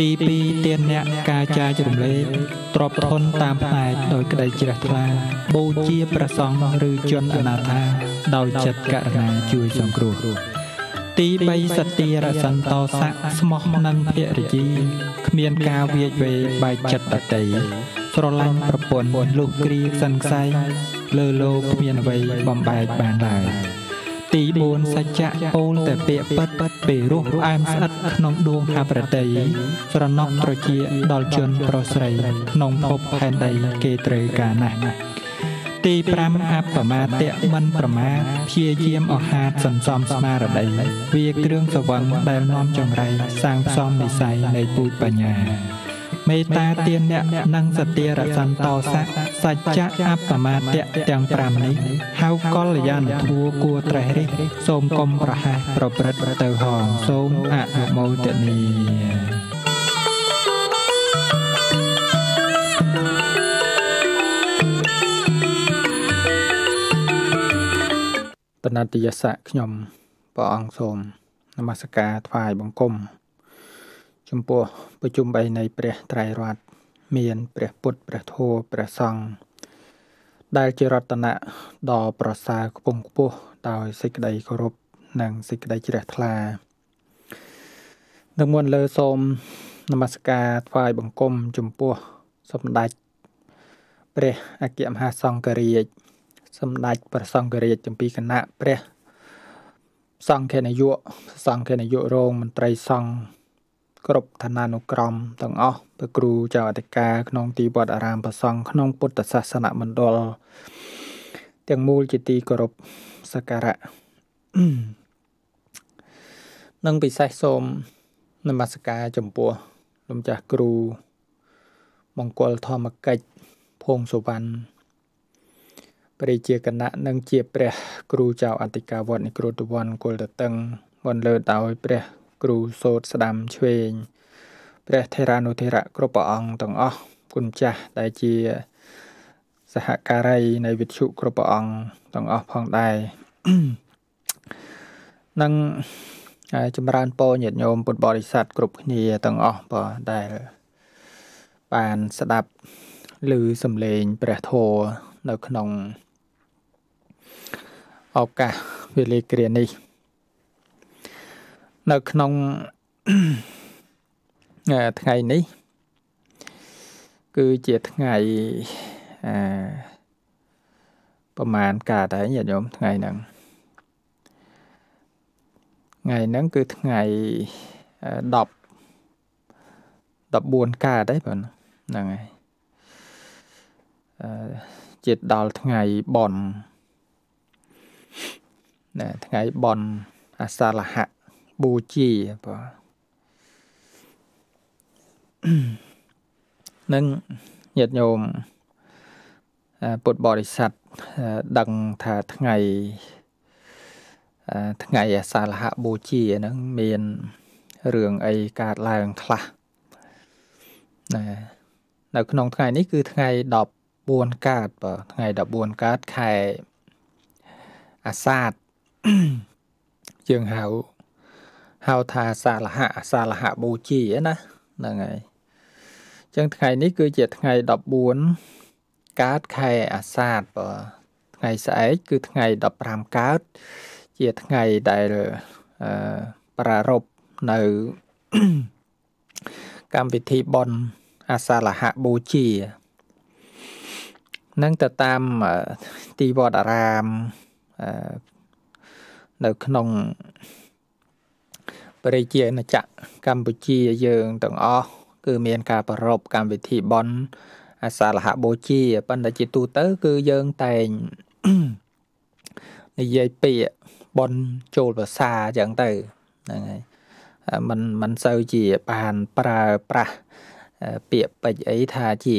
ទី2ទានអ្នកការចាយរំលែកទ្រពធនតាមផ្នែកដោយក្តីជ្រះថ្លាបូជាប្រសង់ឬជនអនាថាដោយចិត្តករុណាជួយសង្គ្រោះទី3សតិរសន្តោស័កស្មោះនឹងភរិយាគ្មានការវាយវេបែកចិត្តតតីស្រឡាញ់ប្រពន្ធលុះគ្រីសង្ស័យលើលោកគ្មានអ្វីបំបែកបានឡើយទី4សច្ចៈពោលតែពាក្យពិតពិតពេលរស់ផ្អែមស្អិតក្នុងដួងហាប្រតិស្រណោះត្រជាដល់ជនប្រុសស្រីក្នុងភពផែនដីគេត្រូវការណាស់ទី5អបមាទៈមិនប្រមាទព្យាយាមអហាតសន្សំស្មារតីវាគ្រឿងសវឹងដែលនាំចង្រៃសាងផ្សំនិស័យនៃពូជបញ្ញាមេត្តាទានអ្នកនិងសតិរសន្តោសៈសច្ចៈអបមាទៈទាំង5នេះហៅកល្យានធัวគួរត្រេះរិះសូមកុំប្រហាសប្រព្រឹត្តទៅហង សូមអនុមោទនីបណ្ណតិយសៈខ្ញុំព្រះអង្គសូមនមស្ការថ្វាយបង្គំចំពោះប្រជុំបីនៃព្រះ ត្រៃរតន៍មាន ព្រះពុទ្ធព្រះធម៌ព្រះសង្ឃដែលជារតនៈដ៏ប្រសើរខ្ពង់ខ្ពស់ដោយសេចក្តីគោរពនិងសេចក្តីជ្រះថ្លានឹងមុនលើសូមនមស្ការថ្វាយបង្គំចំពោះសម្ដេចព្រះអគ្គមហាសង្ឃរាជសម្ដេចព្រះសង្ឃរាជទាំងពីរគណៈព្រះសង្ឃនាយក សង្ឃនាយករងមន្ត្រីសង្ឃគ្រប់ឋានានុក្រមទាំងអស់ព្រះគ្រូចៅអធិការក្នុងទីវត្តអារាមព្រះសង្ឃក្នុងពុទ្ធសាសនមណ្ឌលទាំងមូលជាទីគោរពសក្ការៈនិងពិសេសសូមនមស្ការចំពោះលោកចាស់គ្រូ មង្គលធម្មកិច្ចភងសុវណ្ណព្រះជាគណៈនិងជាព្រះគ្រូចៅអធិការវត្តនិក្រូតវ័នគុលតតឹងវ័នលើដោយព្រះគ្រូសោតស្ដាំឆ្វេងព្រះថេរានុថេរៈគ្រប់ព្រះអង្គទាំងអស់គុណចាស់ដែលជា សហការី នៃវិទ្យុគ្រប់ព្រះអង្គទាំងអស់ផងដែរនឹងចម្រើនពរញាតិញោមពុទ្ធបរិស័ទគ្រប់គ្នាទាំងអស់បងដែលបានស្ដាប់ឬសំឡេងព្រះធម៌នៅក្នុងឱកាសវេលាគ្រានេះនៅក្នុងថ្ងៃនេះ គឺជាថ្ងៃអឺប្រហែលកើតហើយញាតិញោមថ្ងៃហ្នឹងថ្ងៃហ្នឹងគឺថ្ងៃ10 14កើតហើយបងហ្នឹងហើយអឺជាតិដល់ថ្ងៃបន់ណែថ្ងៃបន់អាសាលហៈបូជាបាទនឹងញាតិញោមពុទ្ធបរិស័ទដឹងថាថ្ងៃថ្ងៃអាសាលហៈបូជាហ្នឹងមានរឿងអីកើតឡើងខ្លះណានៅក្នុងថ្ងៃនេះគឺថ្ងៃ14កើតបាទថ្ងៃ14កើតខែ អាសាឍយើងហៅហៅថាសាលហៈសាលហៈបូជាណាហ្នឹងហើយអញ្ចឹងថ្ងៃនេះគឺជាថ្ងៃ14កើតខែអាសាឍបើថ្ងៃស្អែកគឺថ្ងៃ15កើត ជាថ្ងៃដែលអឺប្រារព្ធនៅកម្មវិធីបន់អាសាលហៈបូជានឹងទៅតាមទីវត្តអារាមនៅក្នុងព្រះរាជាអាណាចក្រកម្ពុជាយើងទាំងអស់គឺមានការប្រពៃកម្មវិធីបន់អាសាលហបូជាប៉ុន្តែជាទូទៅ គឺយើងតែងនិយាយពាក្យបន់ចូលភាសាអញ្ចឹងទៅហ្នឹងហើយมันมันសូវជាបានប្រើប្រាស់ពាក្យពេចអីថាជា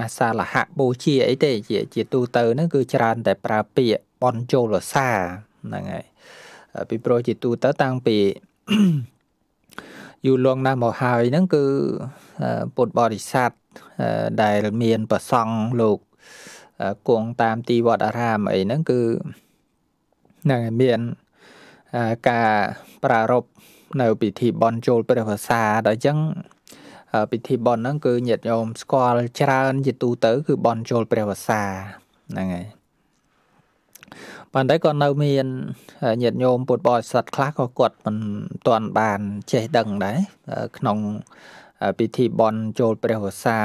អាសាលហបូជាអីទេជាជាទូទៅហ្នឹងគឺច្រើនតែប្រើពាក្យបន់ចូលភាសាហ្នឹងហើយពីព្រោះជាទូទៅតាំងពីយូរលងណាស់មកហើយហ្នឹងគឺពុទ្ធបរិស័ទដែលមានប្រសង់លោកគង់តាមទីវត្តអារាមអីហ្នឹងគឺនឹងមានការប្រារព្ធនៅ ពិធីបន់ចូលព្រះវស្សាដល់អញ្ចឹងពិធីបន់ហ្នឹង គឺញាតិញោមស្គាល់ច្រើនជាទូទៅ គឺបន់ចូលព្រះវស្សាហ្នឹងហើយប៉ុន្តែក៏នៅមានញាតិញោមពុទ្ធបរិស័ទខ្លះក៏គាត់មិនទាន់បានចេះដឹងដែរក្នុងពិធីបន់ចូលព្រះវស្សា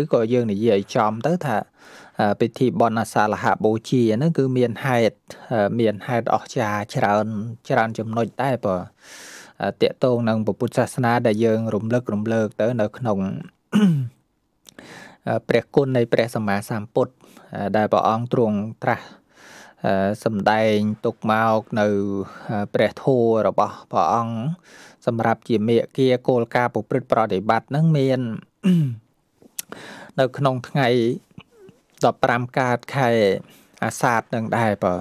ឬក៏យើងនិយាយចំទៅថាពិធីបន់អាសាលហៈបូជាហ្នឹងគឺមានហេតុមានហេតុអស្ចារ្យច្រើន ច្រើន ចំណុចដែរបើតកតងនឹងពុទ្ធសាសនាដែលយើងរំលឹករំលើកទៅនៅក្នុង ព្រះគុណនៃ ព្រះសម្មាសម្ពុទ្ធដែលព្រះអង្គទ្រង់ត្រាស់សម្ដែងទុកមកនៅព្រះធម៌របស់ព្រះអង្គសម្រាប់ជាមេគាគោលការណ៍ប្រព្រឹត្តប្រតិបត្តិនឹងមាន នៅក្នុងថ្ងៃ15កើតខែអាសាឍនឹងដែរបើ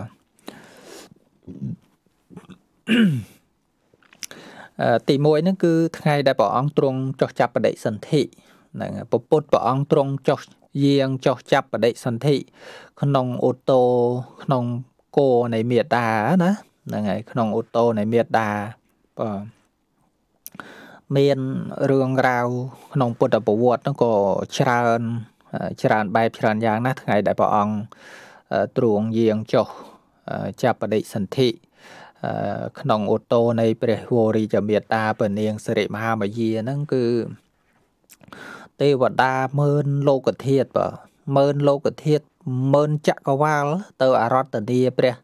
ទី1ហ្នឹងគឺថ្ងៃដែលព្រះអង្គទ្រង់ចុះចាប់បដិសន្ធិហ្នឹងពុទ្ធព្រះអង្គទ្រង់ចុះយាងចោះចាប់បដិសន្ធិក្នុងអូតូក្នុងគោនៃមេដាណាហ្នឹងហើយក្នុងអូតូនៃមេដាបាទមានរឿងរ៉ាវក្នុង ពុទ្ធប្រវត្តិហ្នឹងក៏ច្រើនច្រើនបែបច្រើនយ៉ាងណាស់ថ្ងៃដែលព្រះអង្គទ្រង់យាងចុះចាប់បដិសន្ធិក្នុងអូតូនៃព្រះវរិយមេតាពនាងសិរិមហាមយាហ្នឹងគឺទេវតាមើលលោកធាតុបើមើលលោកធាតុមើលចក្រវាល ទៅអរតនីព្រះ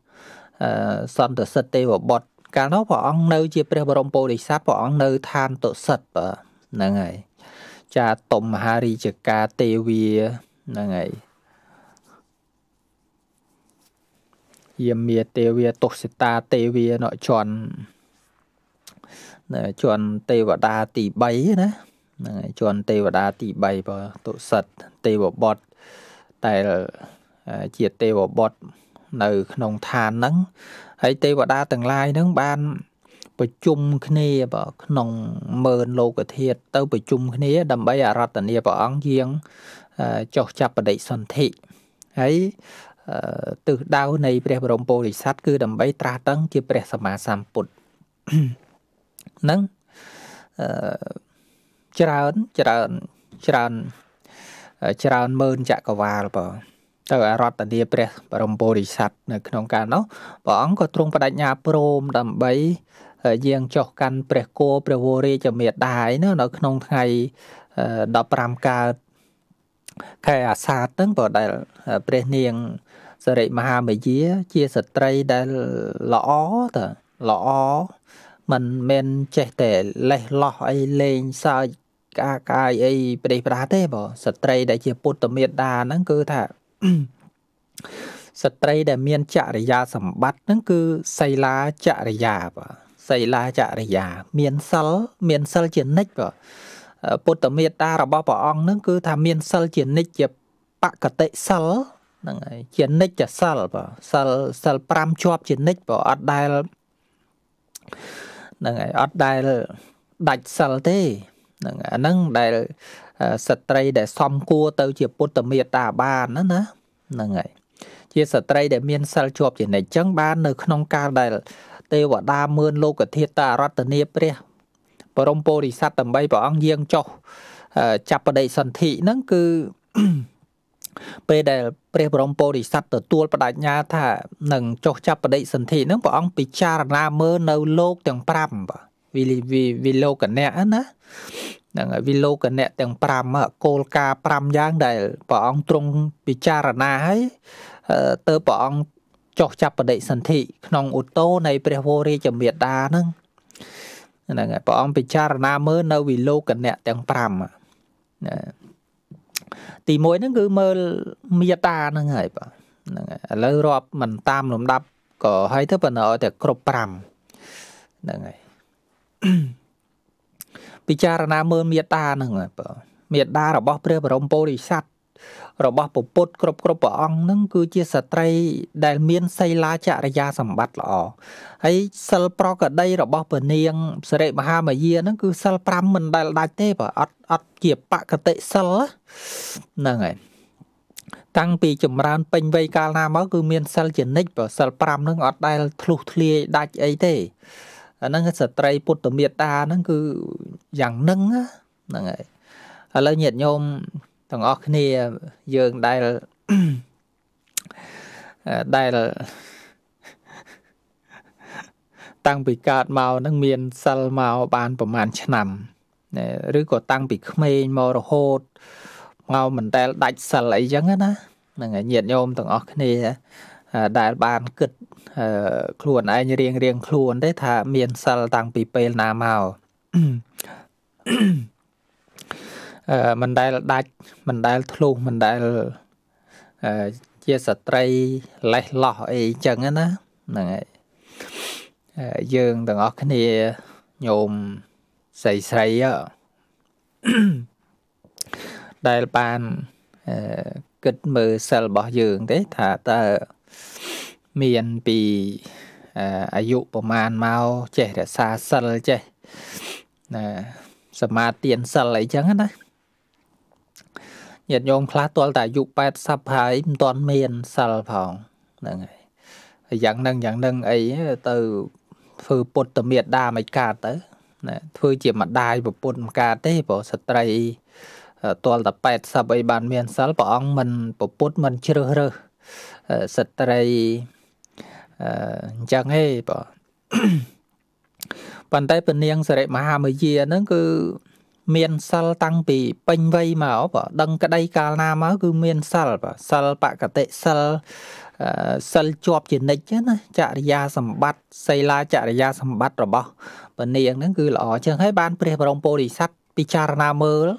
សន្តសិទ្ធទេវបុត្រកាលនោះព្រះអង្គនៅជាព្រះ បរមពោធិសត្វព្រះអង្គនៅឋានតុសិទ្ធបើហ្នឹងហើយចាតុមមហារាជការទេវាហ្នឹងហើយយាមាទេវាទុសិតាទេវាណជន់ជន់ទេវតាទី3ណាហ្នឹងហើយជាន់ទេវតាទី3បើទុសិតទេវបុត្រតែជាទេវបុត្រនៅក្នុងឋានហ្នឹងហើយទេវតាទាំងឡាយហ្នឹងបានប្រជុំគ្នាបើក្នុងមើលលោកធាតុទៅប្រជុំគ្នាដើម្បីអរតនីព្រះអង្គជាងចុះចាប់បដិសន្ធិហើយទិសដៅនៃព្រះបរមពោធិសត្វគឺដើម្បីត្រាស់តឹងជាព្រះសម្មាសម្ពុទ្ធនឹងអឺច្រើនច្រើនច្រើនច្រើនម៉ឺនចក្រវាលបើទៅរដ្ឋនីព្រះ បរមពុរិស័ទនៅក្នុងកាលនោះព្រះអង្គក៏ទ្រង់បដិញ្ញាព្រមដើម្បីយាងចុះកាន់ព្រះគោព្រះវររាជមេដាយនៅ ក្នុង ថ្ងៃ15កើតខែអាសាឍហ្នឹងព្រោះដែលព្រះនាងសរិមហាមេយា ជាស្ត្រីដែលល្អតើល្អមិនមែនចេះតែលេះលោះអីលេងសើចការកាយអីប្រេះប្រាសទេបងស្ត្រីដែល ជាពុទ្ធមេត្តាហ្នឹងគឺថាស្ត្រី ដែល មានចរិយា សម្បត្តិហ្នឹងគឺសីលាចរិយាបាទសីលាចរិយា មានសិលមានសិលជានិច្ចបាទពុទ្ធមេត្តារបស់ព្រះអង្គហ្នឹងគឺថាមានសិលជានិច្ចជា បកតិសិលហ្នឹងហើយជានិច្ចសិលបាទសិលសិល5ជាប់ជានិច្ចបាទអត់ដែលហ្នឹងហើយអត់ដែលដាច់សិលទេហ្នឹងអាហ្នឹងដែលស្ត្រី ដែលសំគួរទៅជាពុទ្ធមេត្តាបានណាណាហ្នឹងហើយជាស្ត្រី ដែលមានសិលជាប់ជានិច្ចចឹងបាននៅក្នុងកាលដែលទេវតាមឿនលោកធាតុរតនាព្រះបរមពុរិស័ទដើម្បីព្រះអង្គយាងចុះចាប់បដិសន្ធិហ្នឹងគឺពេលដែល ព្រះបរមពុរិស័ទទទួលបដិញ្ញាថានឹងចុះចាប់បដិសន្ធិហ្នឹងព្រះអង្គពិចារណា មើលនៅលោក ទាំង5បាទវិវិលោកនៈណាហ្នឹងហើយវិលោកនៈទាំង5គោលការណ៍5យ៉ាងដែលព្រះអង្គទ្រង់ពិចារណាហើយទៅព្រះអង្គចុះចាប់បដិសន្ធិក្នុងឧត្តោនៃព្រះវររាជមេតាហ្នឹងហ្នឹងហើយព្រះអង្គពិចារណាមើលនៅវិលោកនៈទាំង5ណាទី1ហ្នឹងគឺមើលមេតាហ្នឹងហើយបាទហ្នឹងហើយឥឡូវរាប់មិនតាមលំដាប់ក៏ហើយទៅប៉ុន្តែឲ្យតែគ្រប់5ហ្នឹងហើយពិចារណាមើលមេត្តាហ្នឹងមេត្តារបស់ព្រះបរមពោធិសត្វរបស់ពពុទ្ធគ្រប់គ្រប់ព្រះអង្គនឹងគឺជាស្ត្រីដែលមានសីលាចរិយាសម្បត្តិល្អហើយសិលប្រកដីរបស់ពនាងសិរិមហាមយានឹងគឺសិល5មិនដែលដាច់ទេបើអត់អត់ជាបកតិសិលហ្នឹងហើយតាំងពីចម្រើនពេញវ័យកាលណាមកគឺមានសិលចនិចបើសិល5នឹងអត់ដែលធ្លុះធ្លាយដាច់អីទេអាហ្នឹងស្ត្រី ពុទ្ធមេត្តាហ្នឹងគឺយ៉ាងនឹងហ្នឹងហើយឥឡូវញាតិញោមទាំងអស់គ្នាយើងដែលដែលតាំងពីកើតមកហ្នឹងមានសិលមកបានប្រហែលឆ្នាំឬក៏តាំងពីក្មេងមករហូតមកមិនដែលដាច់សិលអីចឹងណាហ្នឹងហើយញាតិញោមទាំងអស់គ្នា ដែលបានគិតខ្លួនឯងរៀងរៀងខ្លួនទេថា មានសិលតាំងពីពេលណាមកអឺមិនដែលដាច់មិនដែល ធ្លុះមិនដែលអឺជាស្ត្រី លេះឡោះអីចឹងណាហ្នឹងហើយយើងទាំងអស់គ្នាញោមស្រីស្រីដែលបានគិតមើលសិលរបស់យើងទេថាតើមានពីអាយុប្រមាណមកចេះរក្សាសិលចេះណាសមាទានសិលអីចឹងណាញាតិញោមខ្លះទាល់តែអាយុ80ហើយមិនទាន់មានសិលផងហ្នឹងហើយយ៉ាងហ្នឹងយ៉ាងហ្នឹងអីទៅ ធ្វើពុទ្ធមេត្តាមិនកើតទៅណាធ្វើជាម្ដាយប្រពន្ធមិនកើតទេព្រោះស្ត្រីទាល់តែ80អីបាន មានសិលព្រះអង្គមិនប្រពុតមិនជ្រើសរើសស្ត្រីអញ្ចឹងហេបាទប៉ុន្តែពនាងសិរិមហាមយាហ្នឹងគឺមានសិលតាំងពី ពេញវ័យមកបើដឹងក្តីកាលណាមកគឺមានសិលបើសិលបកតិសិលសិលជាប់ជានិច្ចណាចរិយាសម្បត្តិសីលាចរិយាសម្បត្តិរបស់ពនាងហ្នឹងគឺល្អចឹងហើយបានព្រះបរមពោធិសត្វពិចារណាមើល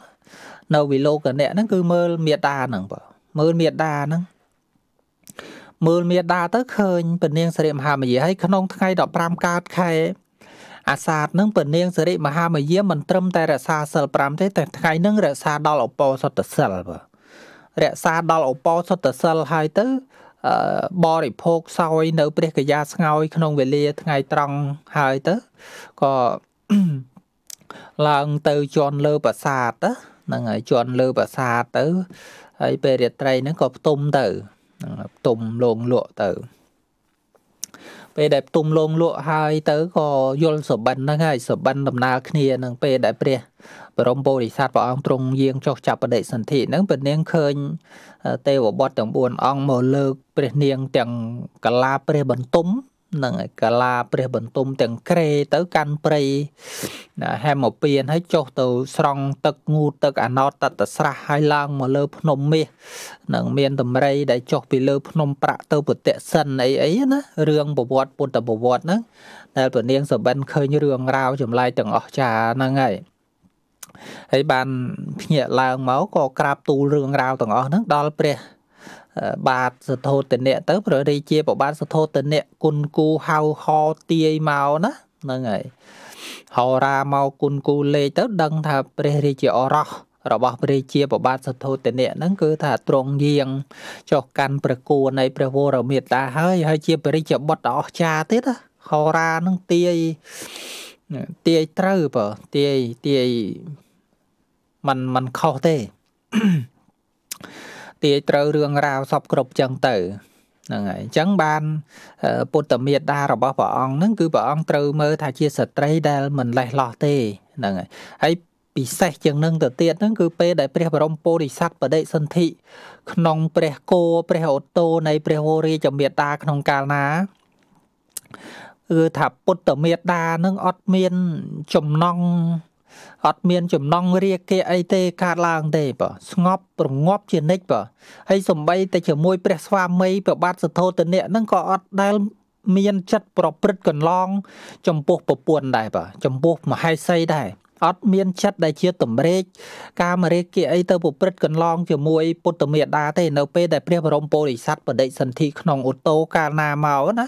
នៅវិលោកអ្នកហ្នឹងគឺមើលមេត្តាហ្នឹងបើមើលមេត្តាហ្នឹងមើលមេដាទៅឃើញពនាងសិរិមហាមយាហើយក្នុងថ្ងៃ15កើតខែអាសាតនឹងពនាងសិរិមហាមយាមិនត្រឹមតែរក្សាសិល5ទេតែថ្ងៃនឹងរក្សាដល់ឧបោសថសិលបើរក្សាដល់ឧបោសថសិលហើយទៅបរិភោគសោយនៅ ព្រះកយាស្ងោយក្នុងវេលា ថ្ងៃត្រង់ហើយទៅក៏ឡើងទៅជន់លើប្រាសាទហ្នឹងហើយជន់លើប្រាសាទទៅហើយពេលរាត្រីហ្នឹងក៏ផ្ទុំទៅផ្ទុំលងលក់ទៅពេលដែលផ្ទុំលង លក់ហើយទៅក៏យល់សបិនហ្នឹងហើយសបិនដំណើរគ្នានឹងពេលដែលព្រះបរមពោធិសត្វព្រះអង្គទ្រង់យាងចុះចាប់បដិសន្ធិហ្នឹងព្រះនាងឃើញទេវបុត្រទាំង4អង្គមកលើកព្រះនាងទាំងកលាព្រះបន្ទុំនឹងកាឡាព្រះបន្ទុំទាំងក្រេទៅកាន់ព្រៃហេមពៀនហើយចុះទៅស្រង់ទឹកងូតទឹកអណោតតតស្រះហើយឡើងមកលើ ភ្នំមាសនឹងមាន តម្រៃដែលចុះពីលើ ភ្នំប្រាក់ទៅពតិសិនអីអីណារឿងប្រវត្តិពុទ្ធប្រវត្តិហ្នឹងដែលព្រះនាងសបិនឃើញរឿងរ៉ាវចម្លែកទាំងអស់ចាហ្នឹងហើយហើយបានភ្ញាក់ឡើងមកក៏ក្រាបទូលរឿងរ៉ាវទាំងអស់ហ្នឹងដល់ព្រះបាទសធោតនៈទៅព្រះរាជាប្របាទសធោតនៈគុណគូហៅហោទាយមកណាហ្នឹងហើយហោរាមកគុណគូលេខទៅ ដឹងថាព្រះរាជាអរោះរបស់ព្រះជាប្របាទសទ្ធោទនៈហ្នឹងគឺ ថាត្រង់យាងចុះកាន់ប្រគួននៃព្រះវរមេតា ហើយហើយជាបរិជ្ជបុត្រដ៏អស្ចារ្យទៀតហោរាហ្នឹងទាយទាយត្រូវបើទាយទាយมันมันខុសទេទាយត្រូវរឿងរ៉ាវសពគ្រប់ចឹងទៅហ្នឹងហើយអញ្ចឹងបានពុទ្ធមេត្តារបស់ព្រះអង្គហ្នឹងគឺព្រះអង្គត្រូវមើលថាជាស្ត្រីដែលមិនលេះលោះទេហ្នឹងហើយហើយពិសេសជាងនឹងទៅទៀតហ្នឹងគឺពេលដែលព្រះបរមពោធិសត្វបដិសន្ធិក្នុង ព្រះគោព្រះអូតូនៃព្រះវរាជមេត្តាក្នុងកាលណាគឺថាពុទ្ធមេត្តានឹងអត់មានចំណងអត់មានចំណងរាគាអីទេកើតឡើងទេបើស្ងប់ប្រងប់ជានិច្ចបើហើយសំបីតែជាមួយព្រះស្វាមីប្របាទសទ្ធោទនៈហ្នឹងក៏អត់ដែលមានចិត្តប្រព្រឹត្តកន្លង ចំពោះប្រពន្ធដែរបើចំពោះមហេសីដែរអត់មានចិត្តដែលជាតម្រេកការមរេគីអីទៅប្រព្រឹត្តកន្លងជាមួយពុទ្ធមេដាទេនៅពេលដែលព្រះបរមពោធិសត្វបដិសន្ធិក្នុងឧត្តោកាលណាមកណា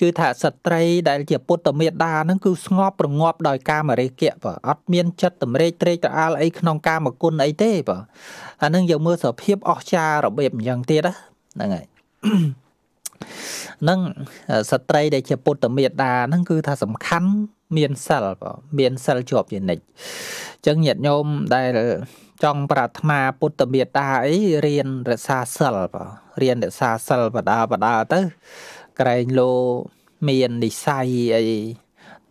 គឺថាស្ត្រីដែលជាពុទ្ធមេដាហ្នឹងគឺស្ងប់ប្រងាប់ដោយការមរេគីបើអត់មានចិត្តតម្រេកត្រេកត្រអាលអីក្នុងកាមគុណអីទេបើអានឹងយើងមើលសភាពអស្ចារ្យរបៀបអញ្ចឹងទៀតហ្នឹងហើយនឹងស្ត្រីដែលជាពុទ្ធមេដាហ្នឹងគឺថាសំខាន់មានសិលបងមានសិលជាប់ជានិច្ចអញ្ចឹងញាតិញោមដែលចង់ ប្រាថ្នាពុទ្ធមេត្តាអីរៀនរក្សាសិលបងរៀនរក្សាសិលបដាបដាទៅ ក្រែងលោមាននិស័យអី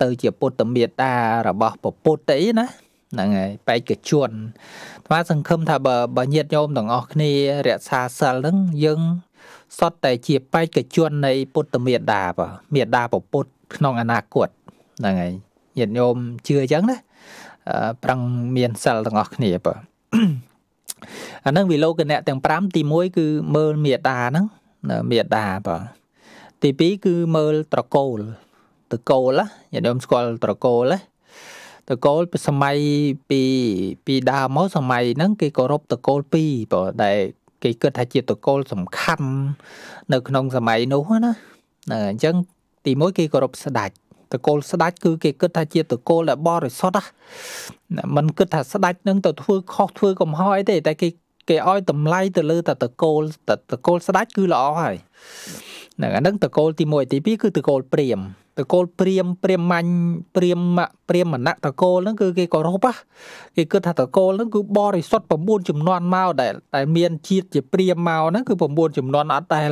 ទៅជាពុទ្ធមេត្តារបស់ពពុទ្ធអីណាហ្នឹងហើយបេក្ខជនស្មាសង្ឃឹមថាបើបើញាតិញោមទាំងអស់គ្នារក្សាសិលហ្នឹងយើងសតតែជាបេក្ខជននៃ ពុទ្ធមេត្តាបាទមេត្តាពពុទ្ធក្នុងអនាគតហ្នឹងហើយញាតិញោមជឿអញ្ចឹងណាប្រឹងមានសិលទាំងអស់គ្នាបើអានឹងវិលោកនៈទាំង5ទី1គឺមើលមេដាហ្នឹងមេដាបើទី2គឺមើលត្រកូលត្រកូលញាតិញោមស្គាល់ត្រកូលតកូលសម័យពីពីដើមមកសម័យហ្នឹងគេគោរពតកូល2បើដែលគេគិតថាជាតកូលសំខាន់នៅ ក្នុង សម័យនោះណាអញ្ចឹងទី1គេគោរពស្ដេចតកូលស្ដាច់គឺគេគិតថាជាតកូលដែលបរិសុទ្ធណាมันគិតថាស្ដាច់នឹងទៅធ្វើខុសធ្វើកំហុសអីទេតែគេគេឲ្យតម្លៃទៅលើតតកូលតតកូលស្ដាច់គឺល្អហើយហ្នឹងអាហ្នឹងតកូលទី1ទី2គឺតកូលព្រាមតកូលព្រាមព្រាមម៉ាញ់ព្រាមព្រាមមណៈតកូលហ្នឹងគឺគេគោរពគេគិតថាតកូលហ្នឹងគឺបរិសុទ្ធ9ចំនួនមកដែលដែលមានជាតិជាព្រាមមកហ្នឹងគឺ9ចំនួនអត់ដែល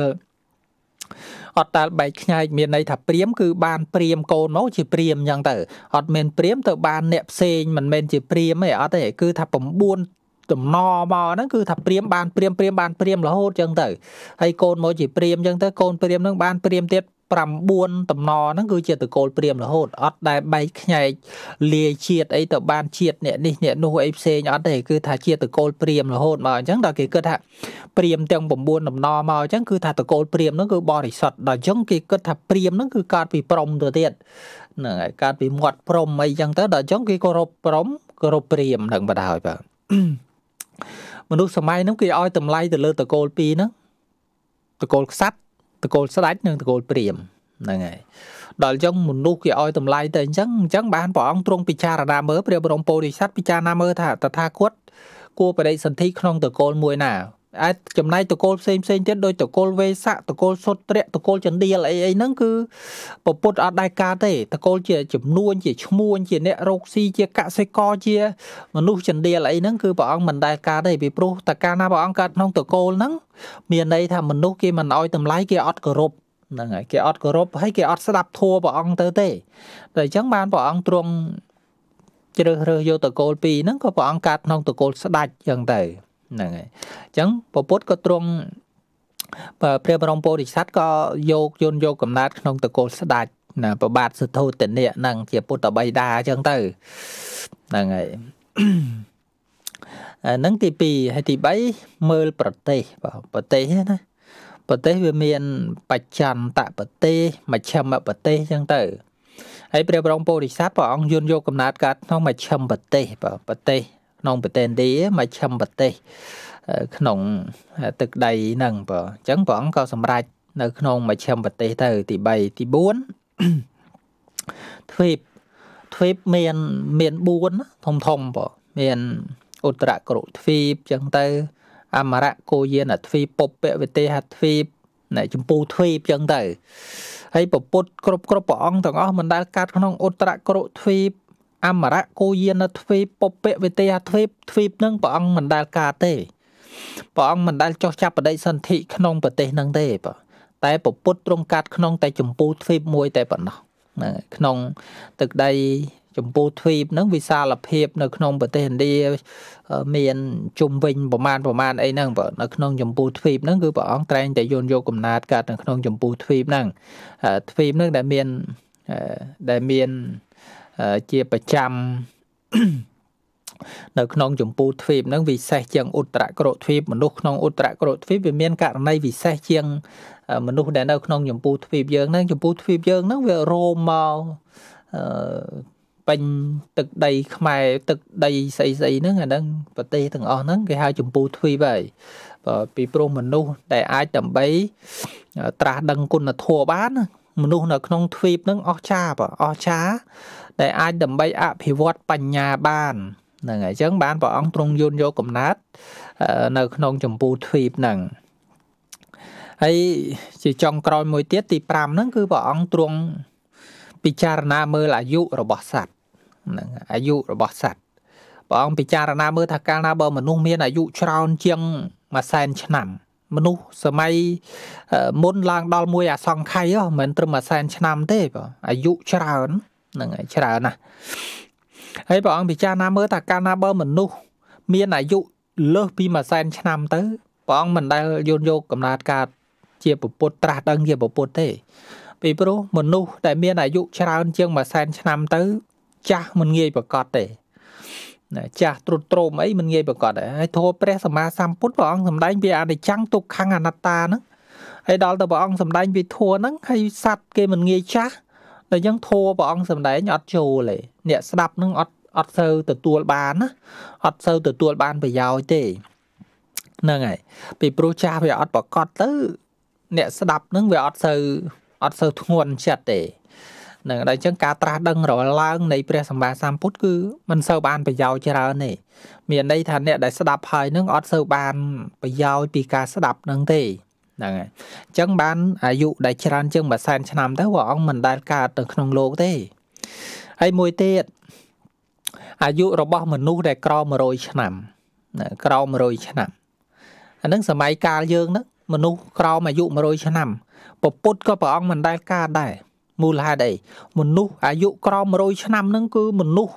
អត់ដែលបែកខ្ញែកមានន័យថាព្រាមគឺបានព្រាមកូនមកជាព្រាមអញ្ចឹងទៅអត់មានព្រាមទៅបានអ្នកផ្សេងមិនមែនជាព្រាមទេអត់ទេគឺថា9តំណមកហ្នឹងគឺថាព្រាមបានព្រាមព្រាមបានព្រាមរហូតចឹងទៅហើយកូនមកជាព្រាមចឹងទៅកូនព្រាមហ្នឹងបានព្រាមទៀត9តំណហ្នឹងគឺជាតកូលព្រាមរហូតអត់ដែលបែកខ្ញែកលាយជាតិអីទៅបានជាតិអ្នកនេះអ្នកនោះអីផ្សេងអត់ទេគឺថាជាតកូលព្រាមរហូតមកអញ្ចឹងដល់គេគិតថាព្រាមទាំង9តំណមកអញ្ចឹងគឺថាតកូលព្រាមហ្នឹងគឺបរិសុទ្ធដល់អញ្ចឹងគេគិតថាព្រាមហ្នឹងគឺកើតពីព្រំទៅទៀតហ្នឹងហើយកើតពីមាត់ព្រំអីអញ្ចឹងទៅដល់អញ្ចឹងគេគោរពព្រំគោរពព្រាមហ្នឹងបណ្ដោយបាទមនុស្សសម័យហ្នឹងគេឲ្យ តម្លៃទៅលើតកូលពីរហ្នឹងតកូលខ្សាត់តកូលស្ដេចនិងតកូលព្រាមហ្នឹងហើយដល់អញ្ចឹងមនុស្សគេឲ្យតម្លៃទៅអញ្ចឹងអញ្ចឹងបានព្រះអង្គទ្រង់ពិចារណាមើលព្រះបរមពោធិសត្វពិចារណាមើលថាតថាគតគួរបដិសន្ធិក្នុងតកូលមួយណាអាចចំណែកតកូលផ្សេងផ្សេងទៀតដោយតកូលវេសៈតកូលសុត្រៈតកូលចន្ទាលអីអីហ្នឹងគឺពពុទ្ធអត់ដែរកើតទេតកូលជាចំនួនជាឈ្មោះជា អ្នករកស៊ីជាកសិករជា មនុស្សចន្ទាលអីហ្នឹងគឺព្រះអង្គមិនដែរកើតទេពីព្រោះតកាលណាព្រះអង្គកើតក្នុងតកូលហ្នឹងមានន័យថាមនុស្សគេមិនអោយតម្លៃគេអត់គោរពហ្នឹងហើយគេអត់គោរពហើយគេអត់ស្ដាប់ធัวព្រះអង្គទៅទេតែអញ្ចឹងបានព្រះអង្គទ្រង់ជ្រើសរើសយកតកូលពីរហ្នឹងក៏ព្រះអង្គកាត់ក្នុងតកូលស្ដាច់អញ្ចឹងទៅហ្នឹងហើយអញ្ចឹងពពុទ្ធក៏ទ្រង់ព្រះបរមពោធិសត្វក៏យកយន្តយកកំណើតក្នុងតកូលស្ដាច់ណាប្របាទសុធោទនៈហ្នឹងជាពុទ្ធបិតាអញ្ចឹងទៅហ្នឹងហើយអាហ្នឹងទី2ហើយទី3មើលប្រទេសប្រទេសណាប្រទេសវាមាន បច្ចន្តប្រទេសមជ្ឈមប្រទេសអញ្ចឹងទៅហើយព្រះបរមពោធិសត្វព្រះអង្គយន្តយកកំណើតកើតក្នុងមជ្ឈមប្រទេសប្រទេសក្នុងប្រទេសឥណ្ឌាមជ្ឈមប្រទេសក្នុងទឹកដីហ្នឹងបើអញ្ចឹងព្រះអង្គក៏សម្រេចនៅ ក្នុងមជ្ឈមប្រទេសទៅ ទី3ទី4ទ្វីបទ្វីបមានមាន4ធំធំបើមានឧត្តរក្រទ្វីបអញ្ចឹងទៅអមរៈគោយានទ្វីបពុពវិទេហទ្វីបណែចម្ពូទ្វីបអញ្ចឹងទៅហើយពុទ្ធគ្រប់គ្រប់ព្រះអង្គទាំងអស់មិនដែលកាត់ក្នុងឧត្តរក្រទ្វីបអមរៈគោយានទ្វេពពៈវេទេអាទ្វេទ្វេនឹងព្រះអង្គមិនដែលកើតទេព្រះអង្គមិនដែលចោះចាប់បដិសន្ធិក្នុងប្រទេសនឹងទេបាទតែពុទ្ធទ្រង់កាត់ក្នុង តែចម្ពោះទ្វីបមួយតែប៉ុណ្ណោះក្នុងទឹកដីចម្ពោះទ្វីបហ្នឹងវិសាលភាពនៅ ក្នុងប្រទេសឥណ្ឌាមានជុំវិញប្រមាណប្រមាណអីហ្នឹងបើនៅក្នុងចម្ពោះទ្វីបហ្នឹងគឺព្រះអង្គត្រែងតែយន់យកកំណាត កាត់នៅក្នុងចម្ពោះទ្វីបហ្នឹងទ្វីបហ្នឹងដែលមានដែលមានជាប្រចាំនៅក្នុងចម្ពោះទ្វីបហ្នឹងវិសេសជាងឧត្តរក្រកទ្វីបមនុស្សក្នុងឧត្តរក្រកទ្វីបវាមានករណីវិសេសជាងមនុស្សដែលនៅក្នុងចម្ពោះទ្វីបយើងហ្នឹងចម្ពោះទ្វីបយើងហ្នឹងវារោមមកអឺពេញទឹកដី ខ្មែរទឹកដីស្អីស្អីហ្នឹងអាហ្នឹងប្រទេសទាំងអស់ហ្នឹងគេហៅចម្ពោះទ្វីបហើយពីព្រោះមនុស្សដែលអាចដើម្បី ត្រាស់ដឹងគុណធម៌បាន មនុស្សនៅក្នុងទ្វីបហ្នឹងអស់ចាបអស់ចាដែលអាចដើម្បីអភិវឌ្ឍបញ្ញាបានហ្នឹងហើយអញ្ចឹងបានព្រះអង្គទ្រង់យន់យកកំណាត់នៅក្នុងចម្ពោះទ្វីបហ្នឹងហើយជាចុងក្រោយមួយទៀតទី5ហ្នឹងគឺព្រះអង្គទ្រង់ពិចារណាមើលអាយុរបស់សត្វហ្នឹងអាយុរបស់សត្វព្រះអង្គពិចារណាមើលថាកាលណាបើ មនុស្សមានអាយុច្រើនជាង100,000ឆ្នាំមនុស្សសម័យមុនឡើងដល់មួយអាសង្ខ័យមិនត្រឹម100,000ឆ្នាំទេបើអាយុច្រើនហ្នឹងហើយច្រើនណាស់ហើយព្រះអង្គពិចារណាមើលថាកាលណាបើមនុស្សមានអាយុលើសពី100,000ឆ្នាំទៅព្រះអង្គមិនដែលយន់យកកំណត់កើតជា ពុទ្ធត្រាស់ដឹងជាពុទ្ធទេ ពីព្រោះមនុស្សដែលមានអាយុច្រើនជាង100,000ឆ្នាំទៅចាស់មិនងាយប្រកបទេចាស់ទ្រុឌទ្រោមអីមិនងាយប្រកបដែរហើយធម៌ព្រះសម្មាសម្ពុទ្ធព្រះអង្គសម្ដែងពីអនិច្ចំទុក្ខំអនត្តាហ្នឹងហើយដល់ទៅព្រះអង្គសម្ដែងពីធម៌ហ្នឹងហើយសัตว์គេមិនងាយចាស់តែយ៉ាងធัวព្រះអង្គសម្ដែងអត់ចូលទេអ្នកស្ដាប់នឹងអត់អត់សូវទទួលបានណាអត់សូវទទួលបានប្រយោជន៍ទេហ្នឹងហើយពីព្រោះចាស់វាអត់ប្រកបទៅអ្នកស្ដាប់នឹងវាអត់សូវអត់សូវធ្ងន់ចិត្តទេនឹងដល់អញ្ចឹងការត្រាស់ដឹងរឡើង នៃ ព្រះសម្មាសម្ពុទ្ធគឺមិនសូវបានប្រយោជន៍ច្រើនទេមានន័យថាអ្នកដែលស្ដាប់ហើយនឹងអត់សូវបានប្រយោជន៍ពីការស្ដាប់នឹងទេហ្នឹងហើយអញ្ចឹងបានអាយុដែលច្រើនជាងមួយសែនឆ្នាំទៅព្រះអង្គមិនដែលកើតទៅក្នុងលោកទេហើយមួយទៀតអាយុរបស់ មនុស្សដែលក្រ100ឆ្នាំក្រ100ឆ្នាំអានឹងសម័យកាលយើងហ្នឹងមនុស្សក្រមអាយុ100ឆ្នាំពពុតក៏ព្រះអង្គមិនដែលកើតដែរមូលហេតុអីមនុស្សអាយុក្រម100ឆ្នាំហ្នឹងគឺមនុស្ស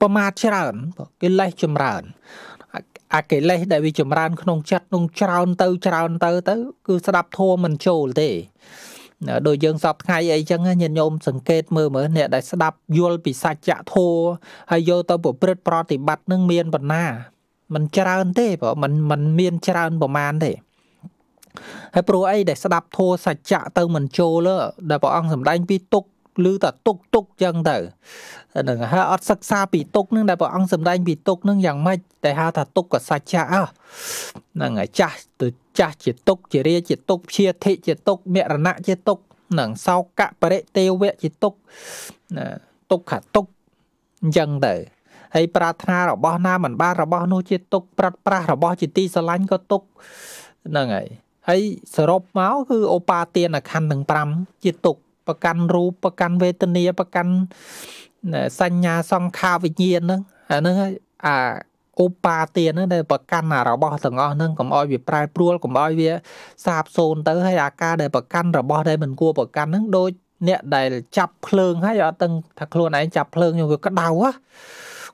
ប្រមាថច្រើនគេលេះចម្រើនអាកិលេសដែលវាចម្រើនក្នុងចិត្តនឹងច្រើនទៅច្រើនទៅទៅ គឺស្ដាប់ធម៌មិនចូលទេដោយយើងសពថ្ងៃអីចឹងញាតិញោមសង្កេតមើលមើលអ្នកដែលស្ដាប់យល់ពីសច្ចធម៌ហើយយកទៅប្រព្រឹត្តប្រតិបត្តិនឹងមានបណ្ណាมันច្រើនទេព្រោះมันมันមានច្រើនប្រមាណទេហើយព្រោះអីដែលស្ដាប់ធម៌សច្ចៈទៅមិនចូលដែលព្រះអង្គសម្ដែងពីទុក្ខឮតែទុកទុកចឹងទៅហ្នឹងហើយអត់សិក្សាពីទុកនឹងដែលព្រះអង្គសម្ដែងពីទុកនឹងយ៉ាងម៉េចតែហៅថាទុកកសច្ចៈអោះហ្នឹងហើយចាស់ទៅចាស់ជាទុកជារាជាទុកជាធិ ជាទុកមរណៈជាទុកហ្នឹងសោកៈបរិទេវៈជាទុកទុកខទុកអញ្ចឹងទៅហើយប្រាថ្នារបស់ណាមិនបានរបស់នោះជាទុកប្រត់ប្រាស់របស់ជាទីស្រឡាញ់ក៏ទុកហ្នឹងហើយហើយសរុបមកគឺឧបាទានខណ្ឌទាំង5ជាទុក្ខប្រកាន់រូបប្រកាន់វេទនាប្រកាន់សញ្ញាសង្ខារវិញ្ញាណហ្នឹងអាហ្នឹងអាឧបាទានហ្នឹងដែលប្រកាន់អារបស់ទាំងអស់ហ្នឹងកុំឲ្យវាប្រែប្រួលកុំឲ្យវាសាប សូន្យទៅហើយអាការដែលប្រកាន់របស់ដែលមិនគួរប្រកាន់ហ្នឹងដូចអ្នកដែលចាប់ភ្លើងហើយអត់ទាំងថាខ្លួនឯងចាប់ភ្លើងខ្ញុំវាក្តៅហ៎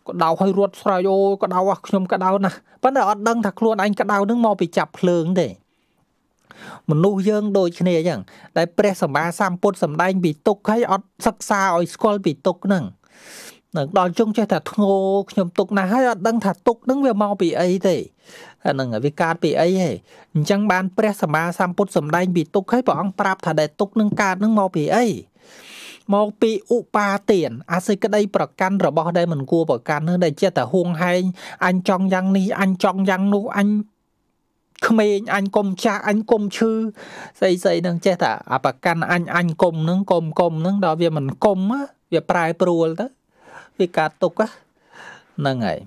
ក្តៅហើយរត់ស្រោចអូក្តៅអស់ខ្ញុំក្តៅណាស់ប៉ុន្តែអត់ដឹងថាខ្លួនឯងក្តៅហ្នឹងមកពីចាប់ភ្លើងទេមនុស្សយើងដូចគ្នាអញ្ចឹងដែលព្រះសម្មាសម្ពុទ្ធសម្ដែងពីទុក្ខហើយអត់សិក្សាឲ្យស្គាល់ពីទុក្ខហ្នឹងនឹងដល់ជុងចេះតែធ្ងោខ្ញុំទុកណាស់ហើយអត់ដឹងថាទុកនឹងវាមកពីអីទេអានឹងវាកើតពីអីហេអញ្ចឹងបានព្រះសម្មាសម្ពុទ្ធសម្ដែងពីទុកហើយព្រះអង្គប្រាប់ថាដែលទុកនឹងកើតនឹងមកពីអីមកពីឧបាទាន អាសេចក្តីប្រកាន់របស់ដែលមិនគួរប្រកាន់នឹងដែលចេះតែហួងហែងអញចង់យ៉ាងនេះអញចង់យ៉ាងនោះអញក្មេងអញកុំចាស់អញកុំឈឺស្អីស្អីនឹងចេះតែអាប្រកាន់អញអញកុំនឹងកុំកុំនឹងដល់វាមិនកុំវាប្រែប្រួលទៅវាកាត់ទុកហ្នឹងហើយ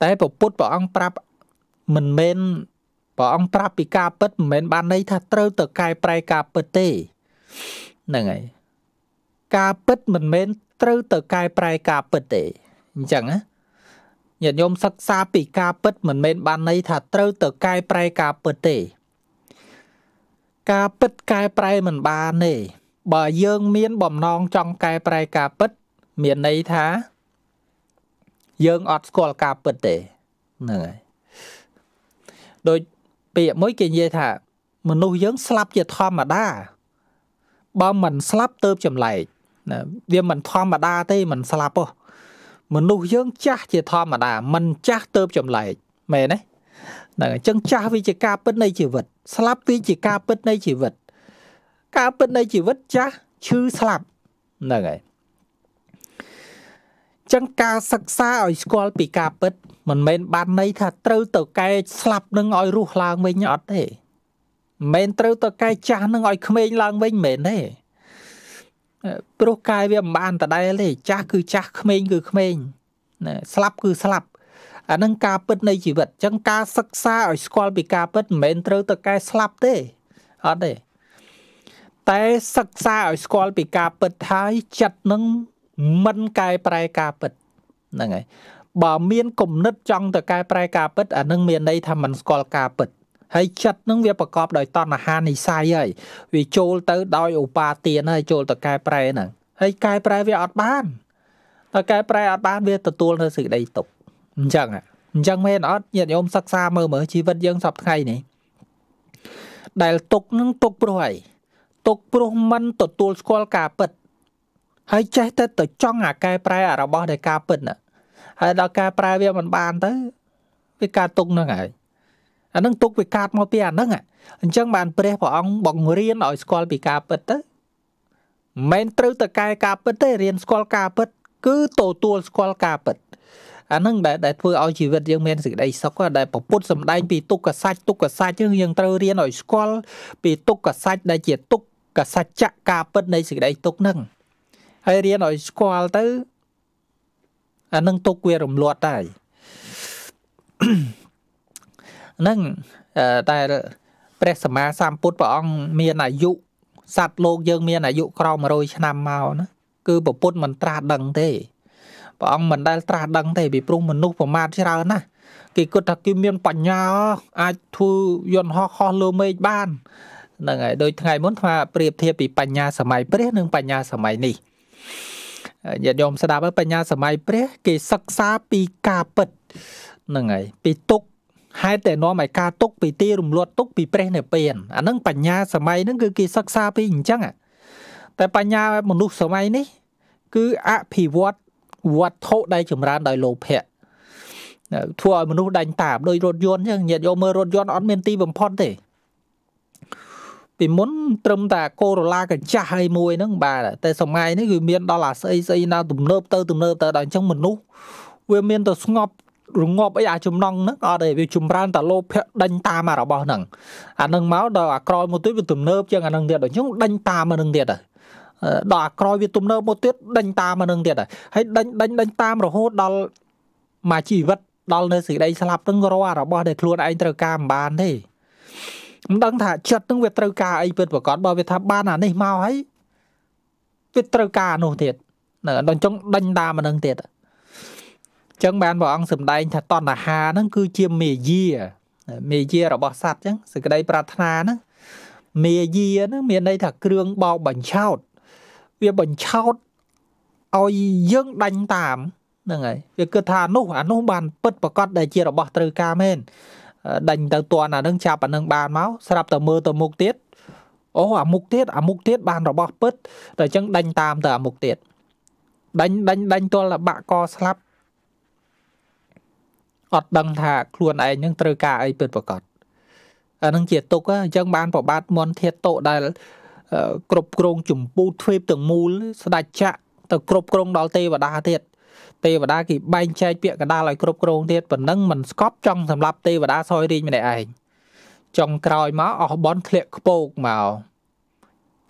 តែព្រះពុទ្ធព្រះអង្គប្រាប់មិនមែនព្រះអង្គប្រាប់ពីការពិតមិនមែនបានន័យថាត្រូវទៅកែប្រែការពិតទេហ្នឹងហើយការពិតមិនមែនត្រូវទៅកែប្រែការពិតទេអញ្ចឹងណាញាតិញោមសិក្សាពីការពិតមិនមែនបានន័យថាត្រូវទៅកែប្រែការពិតទេ ការពិតកែប្រែមិនបានទេបើយើងមានបំណងចង់កែប្រែការពិតមានន័យថា យើងអត់ស្គាល់ការពិតទេហ្នឹងហើយដូចពាក្យមួយគេនិយាយថា មនុស្សយើងស្លាប់ជាធម្មតាបើមិនស្លាប់ទៅចម្លែកវាមិនធម្មតាទេមិនស្លាប់ហ៎មនុស្សយើងចាស់ជាធម្មតាមិនចាស់ទៅចម្លែកមែនទេហ្នឹងអញ្ចឹងចាស់វាជាការពិតនៃជីវិត ស្លាប់វាជាការពិតនៃជីវិត ការពិតនៃជីវិតចាស់ឈឺស្លាប់ហ្នឹងហើយចឹងការសិក្សាឲ្យស្គាល់ពីការពិត មិនមែនបានន័យថាត្រូវ ទៅកែស្លាប់នឹងឲ្យ រស់ឡើងវិញអត់ទេមិនមែនត្រូវទៅកែចាស់នឹងឲ្យក្មេងឡើងវិញមែនទេព្រោះកាយវាមិនបានដដែលទេចាស់គឺចាស់ក្មេងគឺក្មេងណាស្លាប់គឺស្លាប់អានឹងការពិតនៃជីវិតអញ្ចឹងការសិក្សាឲ្យស្គាល់ពីការពិតមិនមែនត្រូវទៅកែស្លាប់ទេអត់ទេតែសិក្សាឲ្យស្គាល់ពីការពិតហើយចិត្តនឹងមិនកែប្រែការពិតហ្នឹងហើយបើមានគំនិត ចង់ទៅកែប្រែការពិតអានឹងមានន័យថាមិនស្គាល់ការពិតហើយចិត្តនឹងវាប្រកបដោយតណ្ហានិស័យហើយវាចូលទៅដោយឧបាទានហើយចូលទៅកែប្រែហ្នឹងហើយកែប្រែវាអត់បានតែកែប្រែអត់បានវាទទួលនៅសេចក្តីទុកអញ្ចឹងអញ្ចឹងមែនអត់ញាតិញោមសិក្សាមើលមើលជីវិតយើងសពថ្ងៃនេះដែលទុកនឹងទុកព្រោះអីទុកព្រោះมันទទួលស្គាល់ការពិត ហើយចេះតែទៅចង់អាកែប្រែរបស់ដែលការពិតណាហើយដល់ការប្រែវាមិនបានទៅវាការទុកនឹងហើយអានឹងទុកវាកាត់មកពីអានឹងអញ្ចឹងបានព្រះព្រះ អង្គបង្រៀនឲ្យស្គាល់ពីការពិតទៅមិនត្រូវតកែការពិតទេរៀនស្គាល់ការពិត គឺទទួលស្គាល់ការពិតអានឹងដែលដែលធ្វើឲ្យជីវិតយើងមានសេចក្តីសុខដែលប្រពុតសំដែងពីទុក្ខសច្ចទុក្ខសច្ចយើងយើងត្រូវរៀនឲ្យស្គាល់ពីទុក្ខសច្ចដែលជាទុក្ខសច្ចៈការពិតនៃសេចក្តីទុក្ខនឹងហើយរៀនឲ្យស្គាល់ទៅអានឹងទុក្ខវារំលាត់ដែរហ្នឹងតែព្រះសម្មាសម្ពុទ្ធព្រះអង្គមានអាយុសត្វលោកយើងមានអាយុក្រោម100ឆ្នាំមកណាគឺប្រពុតមិនត្រាស់ដឹងទេព្រះអង្គមិនដែលត្រាស់ដឹងទេពីព្រោះមនុស្សប្រមាថច្រើនណាស់គេគិតថាគេមានបញ្ញាអាចធ្វើយន្តហោះខុសលើមេឃបានហ្នឹងហើយដូចថ្ងៃមុនថាប្រៀបធៀបពីបញ្ញាសម័យព្រះ និងបញ្ញាសម័យនេះញាតិញោមស្ដាប់បញ្ញាសម័យព្រះ គេសិក្សាពីការពិតហ្នឹងហើយពីទុកហេតុតែនាំឲ្យការទុកពីទីរំលត់ទុកពីព្រះនិព្វានអាហ្នឹងបញ្ញាសម័យហ្នឹងគឺគេសិក្សាពីអញ្ចឹងតែបញ្ញាមនុស្សសម័យនេះ គឺអភិវឌ្ឍវត្ថុដែលចម្រើនដោយលោភៈធ្វើឲ្យមនុស្សដាញ់តាមដោយរថយន្តអញ្ចឹងញាតិយកមើលរថយន្តអត់មានទីបំផុតទេពីមុនត្រឹមតែកូរ៉ូឡាកញ្ចាស់ហើយមួយហ្នឹងបាទតែសម័យនេះគឺមានដល់អាស្អីស្អីណាទំនើបទៅទំនើបទៅដល់អញ្ចឹងមនុស្សវាមានតែស្ងប់រងាប់អីអាចំណងហ្នឹងអត់ទេវាចម្រើនតែលោភៈដេញតាមអារបស់ហ្នឹងអាហ្នឹងមកដល់អាក្រោយមកទៀតវាទំនើបជាងអាហ្នឹងទៀតដល់ខ្ញុំដេញតាមអាហ្នឹងទៀតហ៎ដល់អាក្រោយវាទំនើបមកទៀតដេញតាមអានឹងទៀតហើយដេញដេញដេញតាមរហូតដល់មកជីវិតដល់នៅសេចក្តីស្លាប់នឹងរាល់របស់ដែលខ្លួនឯងត្រូវការមិនបានទេមិនដឹងថាចិត្តនឹងវាត្រូវការអីពិតប្រកបបើវាថាបានអានេះមកហើយវាត្រូវការអានោះទៀតនៅដល់ចឹងដេញតាមអានឹងទៀតចឹងបានព្រះអង្គសម្ដែងថាតណ្ហាហ្នឹងគឺជាមេយាមេយារបស់សត្វចឹងសេចក្តីប្រាថ្នាហ្នឹងមេយាហ្នឹងមានន័យថាគ្រឿងបោកបញ្ឆោតវាបញ្ឆោតឲ្យយើងដាញ់តាមហ្នឹងហើយវាគិតថាអានោះអានោះបាន ពិតប្រកបដែលជារបស់ត្រូវការមែនដាញ់ទៅតន់អានឹងចាប់អានឹងបានមកស្រាប់តែមើលទៅមុខទៀតអូអាមុខទៀតអាមុខទៀតបានរបស់ពិតតែអញ្ចឹងដាញ់តាមទៅអាមុខទៀតដាញ់ដាញ់ដាញ់ទល់តែបាក់កស្លាប់អត់ដឹងថាខ្លួនឯងនឹងត្រូវការអីពិតប្រាកដអានឹងជាទុកអញ្ចឹងបានប្របាទមន្តធាតតោដែល គ្រប់គ្រងចម្ពោះទ្វីបទាំងមូលស្ដេចចក្រទៅគ្រប់គ្រងដល់ទេវតាទៀតទេវតាគេបែងចែកពាក្យកដាលឲ្យគ្រប់គ្រងទៀតប៉ុណ្ណឹងមិនស្កប់ចង់សម្រាប់ទេវតាសោយរាជម្នាក់ឯងចុងក្រោយមកអស់បនធ្លាក់ខ្ពោកមក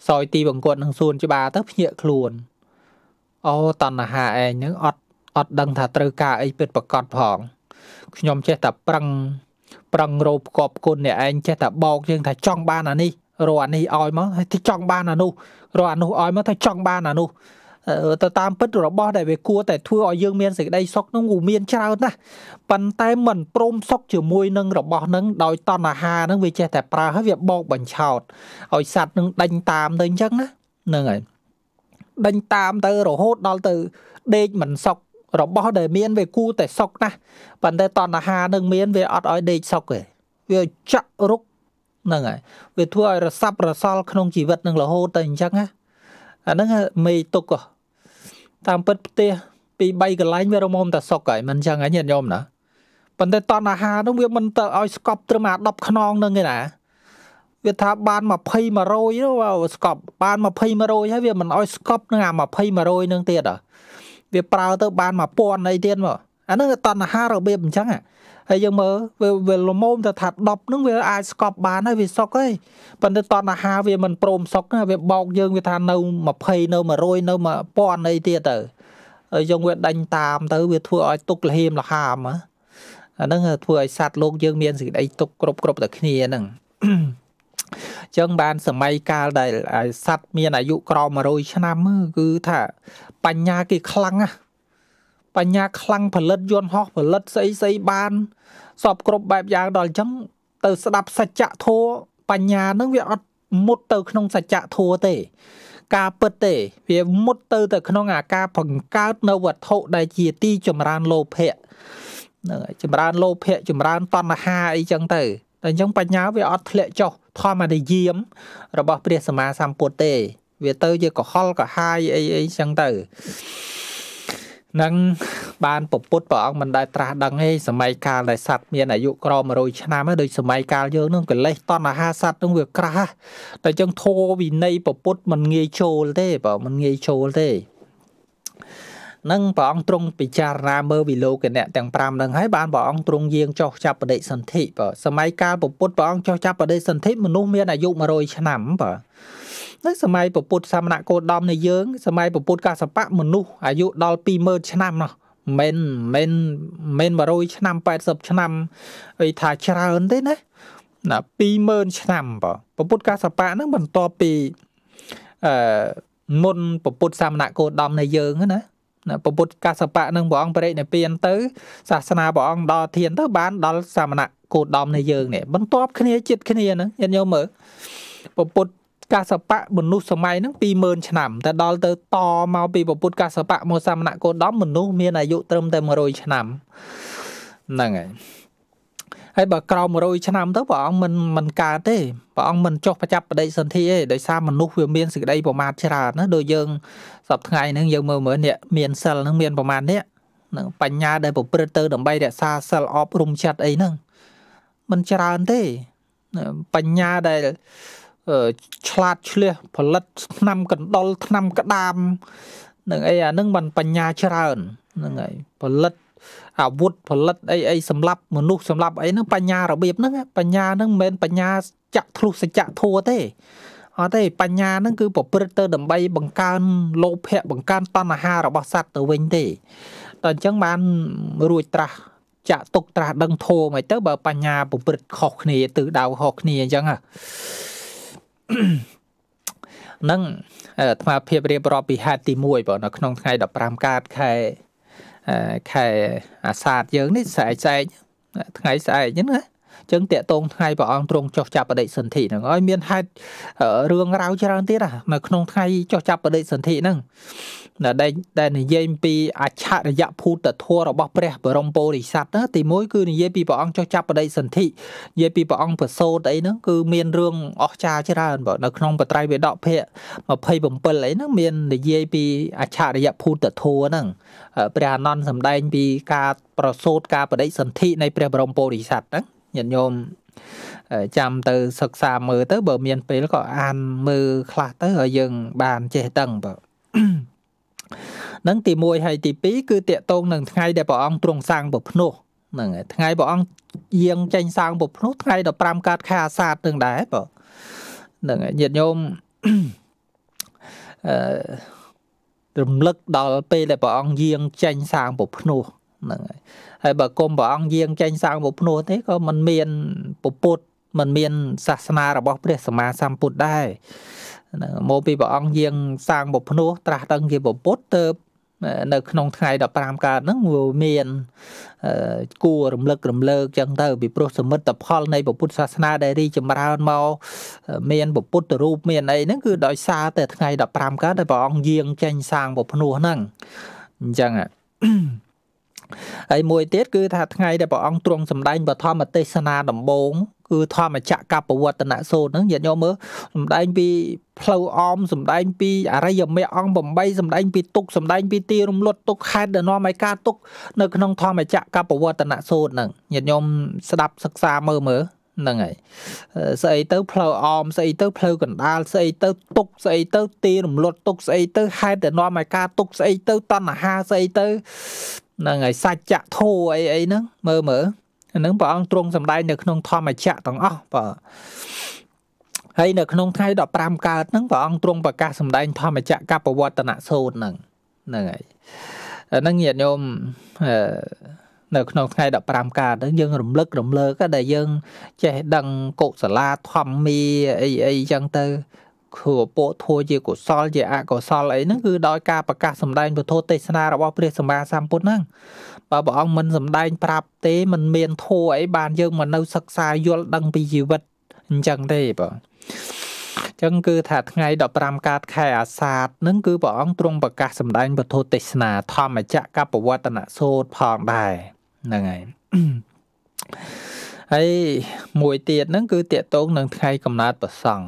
សោយទីបង្គន់នឹងសួនច្បារទៅភ្ញាក់ខ្លួនអូតណ្ហាឯងនឹងអត់អត់ដឹងថាត្រូវការអីពិតប្រកបផងខ្ញុំចេះតែប្រឹងប្រឹងរោផ្គប់គុណអ្នកឯងចេះតែបោកយើងថាចង់បានអានេះរកអានេះឲ្យមកហើយទៅចង់បានអានោះរកអានោះឲ្យមកទៅចង់បានអានោះទៅតាមពិតរបស់ដែលវាគួរតែធ្វើឲ្យយើងមានសេចក្តីសុខនោះគឺមានច្រើនណាស់ប៉ុន្តែมันព្រម សុខជាមួយនឹងរបស់នឹងដោយតណ្ហានឹងវាចេះតែប្រើហើយវាបោកបញ្ឆោតឲ្យសัตว์នឹងដេញតាមទៅអញ្ចឹងណាហ្នឹងហើយដេញតាមទៅរហូតដល់ទៅដេកមិនសុខរបស់ដែលមានវាគូតែសុកណាស់ប៉ុន្តែតណ្ហានឹងមានវាអត់ឲ្យដេកសុកទេវាចាក់រុកហ្នឹងហើយវាធ្វើឲ្យរសាប់រសល់ក្នុងជីវិតនឹងរហូតទៅអញ្ចឹងណាអាហ្នឹងមេទុកតាមពិតផ្ទះពី3កន្លែងវារមុំតែសុកហើយមិនអញ្ចឹងហើយញាតិញោមណាប៉ុន្តែតណ្ហាហ្នឹងវាមិនទៅឲ្យស្កប់ត្រឹមអា10ខ្នងហ្នឹងទេណា វាថាបាន20 100ស្កប់បាន20 100ហើយវាមិនអោយស្កប់នឹងអា20 100នឹងទៀតវាប្រើទៅ បាន1000អីទៀតមកអាហ្នឹងតណ្ហារបៀបអញ្ចឹងហើយយើងមើលវាវាលមមទៅថា10ហ្នឹងវាអាចស្កប់បានហើយវាសុកហើយប៉ុន្តែតណ្ហាវាមិនព្រមសុកវាបោកយើងវាថានៅ20នៅ100នៅ1000អីទៀតទៅហើយយើងវាដេញតាមទៅវាធ្វើឲ្យទុកលហៀមលហាមអាហ្នឹងធ្វើឲ្យសัตว์លោកយើងមានសេចក្តីទុកគ្រប់គ្រប់តែគ្នាហ្នឹងចឹងបានសម័យកាលដែលសัตว์មានអាយុក្រោម100ឆ្នាំគឺថា បញ្ញាគេខ្លាំងណាស់បញ្ញាខ្លាំងផលិតយន្តហោះផលិតស្អីស្អីបានសពគ្រប់បែបយ៉ាងដល់អញ្ចឹងទៅស្ដាប់សច្ចធម៌បញ្ញានឹងវាអត់មុតទៅក្នុងសច្ចធម៌ទេ ការពិតទេវាមុតទៅទៅក្នុងអាការបង្កើតនៅវត្ថុដែលជាទី ចម្រើនលោភៈនឹងចម្រើនលោភៈចម្រើនតណ្ហាអីចឹងទៅតែអញ្ចឹងបញ្ញាវាអត់ធ្លាក់ចុះធម្មនិយមរបស់ព្រះសម្មាសម្ពុទ្ធទេ វាទៅជាកុហលកុហាយអីអីចឹងទៅនឹងបានពពុទ្ធព្រះអង្គមិនដែលត្រាស់ដឹងទេសម័យកាលដែលសត្វមានអាយុក្រ100ឆ្នាំដូចសម័យកាលយើងនឹងកិលេសតណ្ហាសត្វនឹងវាក្រាស់តែចឹងធោវិន័យពពុទ្ធមិនងាយចូលទេបើមិនងាយចូលទេនឹងព្រះអង្គទ្រង់ពិចារណាមើលវិលោកអ្នកទាំង5នឹងហើយបានព្រះអង្គទ្រង់យាងចុះចាប់បដិសន្ធិបើសម័យកាលពពុទ្ធព្រះអង្គចុះចាប់បដិសន្ធិមនុស្សមានអាយុ100ឆ្នាំបើនៅសម័យពពុទ្ធសាមណគោតមនៃយើងសម័យពពុទ្ធកសបៈមនុស្សអាយុដល់20000ឆ្នាំណោះមិនមិនមិន100ឆ្នាំ80ឆ្នាំអីថាច្រើនទេណាណា20000ឆ្នាំបើពុទ្ធកសបៈហ្នឹងបន្ទាប់ពីអឺមុនពុទ្ធសាមណគោតមនៃយើងណាពុទ្ធកសបៈនឹងព្រះអង្គបរិនិព្វានទៅសាសនាព្រះអង្គដល់ធានទៅបានដល់សាមណៈគោដំនៃយើងនេះបន្ទាប់គ្នាចិត្តគ្នាហ្នឹងញាតិញោមមើលពុទ្ធកសបៈមនុស្សសម័យហ្នឹង20000ឆ្នាំតែដល់ទៅ តមកពីពុទ្ធកសបៈមកសាមណៈគោដំមនុស្សមានអាយុត្រឹមតែ100ឆ្នាំហ្នឹងហើយហើយបើក្រោម100ឆ្នាំទៅព្រះអង្គមិនមិនកើតទេព្រះអង្គមិនចុះប្រចាប់បដិសន្ធិទេដោយសារមនុស្សវាមានសេចក្តីប្រមាថច្រើនណាដូចយើងសប្ថ្ងៃហ្នឹងយើងមើលមើលនេះមានសិលហ្នឹងមានប្រមាថនេះនឹងបញ្ញាដែល ប្រព្រឹត្តទៅដើម្បីរក្សាសិលអប់រំចិត្តអីហ្នឹងមិនច្រើនទេបញ្ញាដែលឆ្លាតឆ្លៀសផលិតឆ្នាំកណ្ដុលឆ្នាំក្តាមនឹងអីអានឹងមិនបញ្ញាច្រើនហ្នឹងហើយផលិតអាវុធផលិតអីអីសម្រាប់មនុស្សសម្រាប់អីហ្នឹងបញ្ញារបៀបហ្នឹងបញ្ញាហ្នឹងមិនមែនបញ្ញាចាក់ធ្លុះសច្ចៈធัวទេអត់ទេបញ្ញាហ្នឹងគឺប្រព្រឹត្តទៅដើម្បីបង្កើនលោភៈបង្កើនតណ្ហារបស់សត្វទៅវិញទេដល់អញ្ចឹងបានរួចត្រាស់ចាក់ទុកត្រាស់ដឹងធัวមកទៅ បើបញ្ញាប្រព្រឹត្តខុសគ្នាទិសដៅខុសគ្នាអញ្ចឹងហ្នឹងអាត្មាភាពរៀបរាប់ពីហេតុទី1បងនៅក្នុងថ្ងៃ15កើតខែខែអាសាឍយើងនេះស្អែកស្អែកថ្ងៃស្អែកហ្នឹងណាចឹងតកតងថ្ងៃព្រះអង្គទ្រង់ចុះចាប់បដិសន្ធិហ្នឹងហើយមានហេតុរឿងរ៉ាវច្រើនទៀតណានៅក្នុងថ្ងៃចុះចាប់បដិសន្ធិហ្នឹងដែលដែលនិយាយពីអច្ឆរិយភូតធម៌របស់ព្រះបរមពោធិសត្វទី1គឺនិយាយពីព្រះអង្គចុះចាប់បដិសន្ធិនិយាយពីព្រះអង្គប្រសូតអីហ្នឹងគឺមានរឿងអស្ចារ្យច្រើនបើនៅក្នុងបត្រៃវេដកភាគ27អីហ្នឹងមាននិយាយពីអច្ឆរិយភូតធម៌ហ្នឹងព្រះអានន្ទសម្ដែងពីការប្រសូត ការបដិសន្ធិនៃព្រះបរមពោធិសត្វហ្នឹងញាតិញោមចាំទៅសិក្សាមើលទៅបើមានពេលក៏អានមើលខ្លះទៅឲ្យយើង បានចេះដឹងបាទនឹងទី1ហើយទី2គឺតកតងនឹងថ្ងៃដែលព្រះអង្គទ្រង់សាងពភ្នោះហ្នឹងហើយថ្ងៃព្រះអង្គយាងចេញសាងពភ្នោះថ្ងៃ15កើតខែអាសាឍនឹងដែរបើហ្នឹងហើយញាតិញោមអឺរំលឹកដល់ពេលដែលព្រះអង្គយាង ចេញសាងពភ្នោះហ្នឹងហើយហើយបើគុំព្រះអង្គយាងចេញសាងពភ្នោះទេក៏មិនមានពុទ្ធមិនមាន សាសនារបស់ព្រះសម្មាសម្ពុទ្ធដែរមកពីព្រះអង្គយាង សាងពភ្នោះត្រាស់ដឹងជាពុទ្ធទៅនៅក្នុងថ្ងៃ15កើតហ្នឹងវាមានគួររំលឹករំលើកចឹងទៅពីព្រោះសមិទ្ធផល នៃពុទ្ធសាសនាដែលរីចម្រើនមកមានពុទ្ធរូបមានអីហ្នឹងគឺដោយសារតែថ្ងៃ15កើតដែលព្រះអង្គយាងចេញសាងពភ្នោះហ្នឹងអញ្ចឹងហើយមួយទៀតគឺថាថ្ងៃដែលព្រះអង្គទ្រង់សម្ដែងបឋមទេសនាដំបូងគឺធម្មចក្រកពវត្តនសូត្រហ្នឹងញាតិញោមមើលសំដែងពីផ្លូវអមសំដែងពីអរិយមគ្គអង្គ8សំដែងពីទុកសំដែងពីទីរំលត់ទុកខេតដែលនាំឲ្យការទុក នៅក្នុងធម្មចក្រកពវត្តនសូត្រហ្នឹងញាតិញោមស្ដាប់សិក្សាមើលមើលហ្នឹងហើយស្អីទៅផ្លូវអមស្អីទៅផ្លូវកណ្ដាលស្អីទៅទុកស្អីទៅទីរំលត់ទុកស្អីទៅហេតុដែលនាំឲ្យការទុកស្អីទៅតណ្ហាស្អីទៅហ្នឹងហើយសច្ចៈធោអីអីហ្នឹងមើលមើលនឹងព្រះអង្គទ្រង់សម្ដែងនៅក្នុងធម្មចក្រទាំងអស់បាទហើយនៅក្នុងថ្ងៃ15កើតហ្នឹងព្រះអង្គទ្រង់ប្រកាសសម្ដែងធម្មចក្រកបវត្តនសូត្រហ្នឹងហ្នឹងហើយហ្នឹងញាតិញោមនៅក្នុងថ្ងៃ15កើតហ្នឹងយើងរំលឹករំលើកដែលយើង ចេះដឹងកុសលាធម្មាអីអីចឹងទៅគ្រូពោធัวជាកុសលជាអកុសលអីហ្នឹងគឺដោយការប្រកាសសម្ដែងពុទ្ធទេសនារបស់ព្រះសម្មាសម្ពុទ្ធហ្នឹងបើព្រះអង្គមិនសម្ដែងប្រាប់ទេមិនមានធัวអីបានយើងមកនៅសិក្សាយល់ដឹងពីជីវិតអញ្ចឹងទេបងចឹងគឺថាថ្ងៃ15កើតខែអាសាឍនឹងគឺព្រះអង្គទ្រង់ប្រកាសសម្ដែងពធទេសនាធម្មចក្រកបវត្តនសូត្រផងដែរហ្នឹងហើយហើយមួយទៀតហ្នឹងគឺតកតងនឹងថ្ងៃកំណើតប្រសង់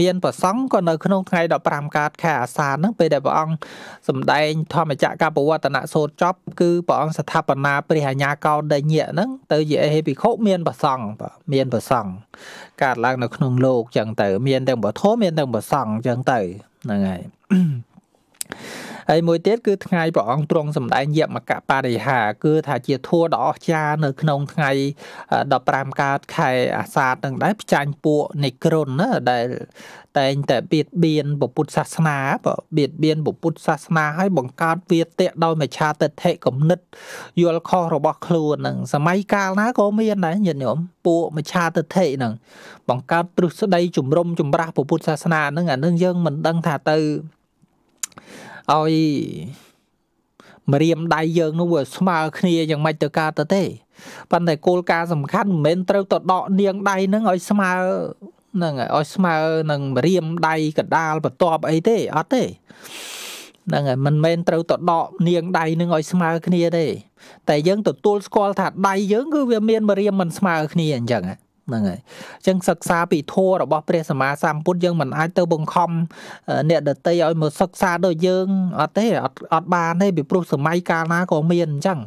មានប្រសង់ក៏នៅក្នុងថ្ងៃ15កើតខែអាសាហ្នឹងពេលដែលព្រះអង្គសម្ដែងធម្មចក្រពវត្តនសូត្រចប់គឺព្រះអង្គស្ថាបនាព្រះអាញាកោដេញៈហ្នឹងទៅជាអេហេភិក្ខុមានប្រសង់មានប្រសង់កើតឡើងនៅក្នុងលោកចឹងទៅ មានទាំងបធមមានទាំងប្រសង់ចឹងទៅហ្នឹងហើយហើយមួយទៀតគឺថ្ងៃព្រះអង្គទ្រង់សម្ដែងយមកៈបរិហា គឺថាជាធัวដ៏អស្ចារ្យនៅ ក្នុងថ្ងៃ15កើតខែអាសាឍនឹងដែរផ្ចាញ់ពួកនិក្រុនណាដែលតែងតែបៀតបៀនពុទ្ធសាសនាបៀតបៀនពុទ្ធសាសនាឲ្យបង្កើតវាតេដោយមច្ឆាទិដ្ឋិគំនិត យល់ខុសរបស់ខ្លួននឹងសម័យកាលណាក៏មានដែរញាតិញោមពួកមច្ឆាទិដ្ឋិនឹងបង្កើតទ្រឹស្ដីជំរំចម្រាស់ពុទ្ធសាសនានឹងអានឹងយើងមិនដឹងថាទៅឲ្យម្រាមដៃយើងនោះវាស្មើគ្នាយ៉ាងម៉េចទៅកើតទៅទេប៉ុន្តែគោលការណ៍សំខាន់មិនមែនត្រូវទៅដកនាងដៃហ្នឹងឲ្យស្មើហ្នឹងហើយឲ្យស្មើនឹងម្រាមដៃកដាលបន្ទាប់អីទេអត់ទេហ្នឹងហើយមិនមែនត្រូវទៅដកនាងដៃនឹងឲ្យស្មើគ្នាទេតែយើងទទួលស្គាល់ថាដៃយើងគឺវាមានម្រាមមិនស្មើគ្នាអញ្ចឹងហ្នឹងហើយអញ្ចឹងសិក្សាពីធម៌របស់ព្រះសម្មាសម្ពុទ្ធយើងមិនអាចទៅ បង្ខំអ្នកដតីឲ្យមកសិក្សាដូចយើងអត់ទេអត់អត់បានទេពីព្រោះសម័យកាលណាក៏មានអញ្ចឹង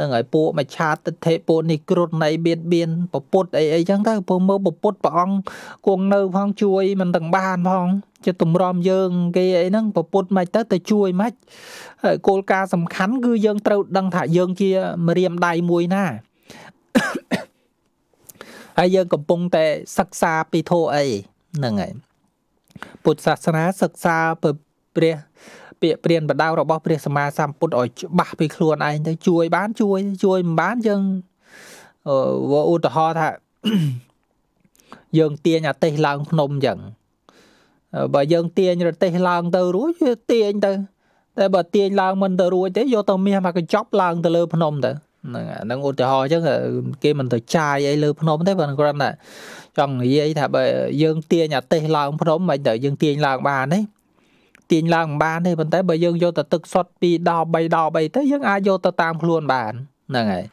នឹងឲ្យពួកមច្ឆាទិដ្ឋិពួកនេះគ្រុតនៃបៀតបៀនពពុតអីអីចឹងទៅពើមើលពពុតព្រះអង្គគង់នៅផងជួយ មិនទាំងបានផងចិត្តតម្រាំយើង គេអីហ្នឹងពពុតមិនទៅទៅជួយមិនហើយគោលការណ៍សំខាន់គឺយើងត្រូវ ដឹងថាយើងជាម្រាមដៃមួយណាហើយយើងកំពុងតែសិក្សាពីធម៌អីហ្នឹងហើយពុទ្ធសាសនាសិក្សាព្រះពាក្យព្រានបដៅរបស់ព្រះសម្មាសម្ពុទ្ធឲ្យច្បាស់ពីខ្លួនឯងទៅជួយបានជួយជួយមិនបានយើងឧទាហរណ៍ថា យើងទាញអាទេសឡើងភ្នំអញ្ចឹងបើយើងទាញរទេសឡើងទៅរួចវាទាញទៅតែបើទាញឡើងមិនទៅរួចទេយកទៅមាសមកកញ្ចប់ឡើងទៅលើភ្នំទៅហ្នឹងអាហ្នឹងឧទាហរណ៍អញ្ចឹងគេមិនទៅចាយអីលើ ភ្នំទេបើគ្រាន់តែចង់និយាយថាបើយើង ទាញអាទេសឡើងភ្នំមិនទៅយើងទាញឡើងបានទេទាញឡើងមិនបានទេប៉ុន្តែបើយើងយកទៅទឹកសុទ្ធ2ដល់3ដល់3ទៅយើងអាចយកទៅតាមខ្លួនបានហ្នឹងហើយ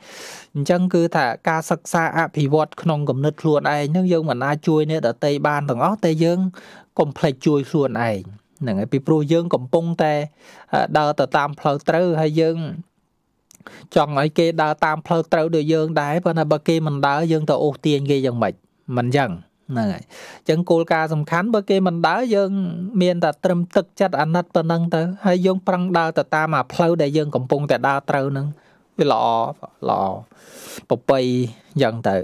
អញ្ចឹងគឺ ថាការសិក្សាអភិវឌ្ឍក្នុងគំនិតខ្លួនឯងហ្នឹងយើងមិនអាចជួយអ្នកដទៃបានទាំងអស់តែយើងកុំភ្លេចជួយខ្លួនឯងហ្នឹងហើយពីព្រោះយើងកំពុងតែដើរទៅតាមផ្លូវត្រូវហើយយើងចង់ឲ្យគេដើរតាមផ្លូវត្រូវដូចយើងដែរប៉ុន្តែបើគេមិនដើរយើងទៅអូសទាញគេយ៉ាងម៉េចមិនចឹងហ្នឹងហើយអញ្ចឹងគោលការណ៍សំខាន់បើគេមិនដើរយើងមានតែត្រឹមទឹកចិត្តអាណិតប៉ុណ្ណឹងទៅហើយយើងប្រឹងដើរទៅតាមអាផ្លូវដែលយើងកំពុងតែដើរត្រូវហ្នឹងវាល្អល្អប្របីយ៉ាងទៅ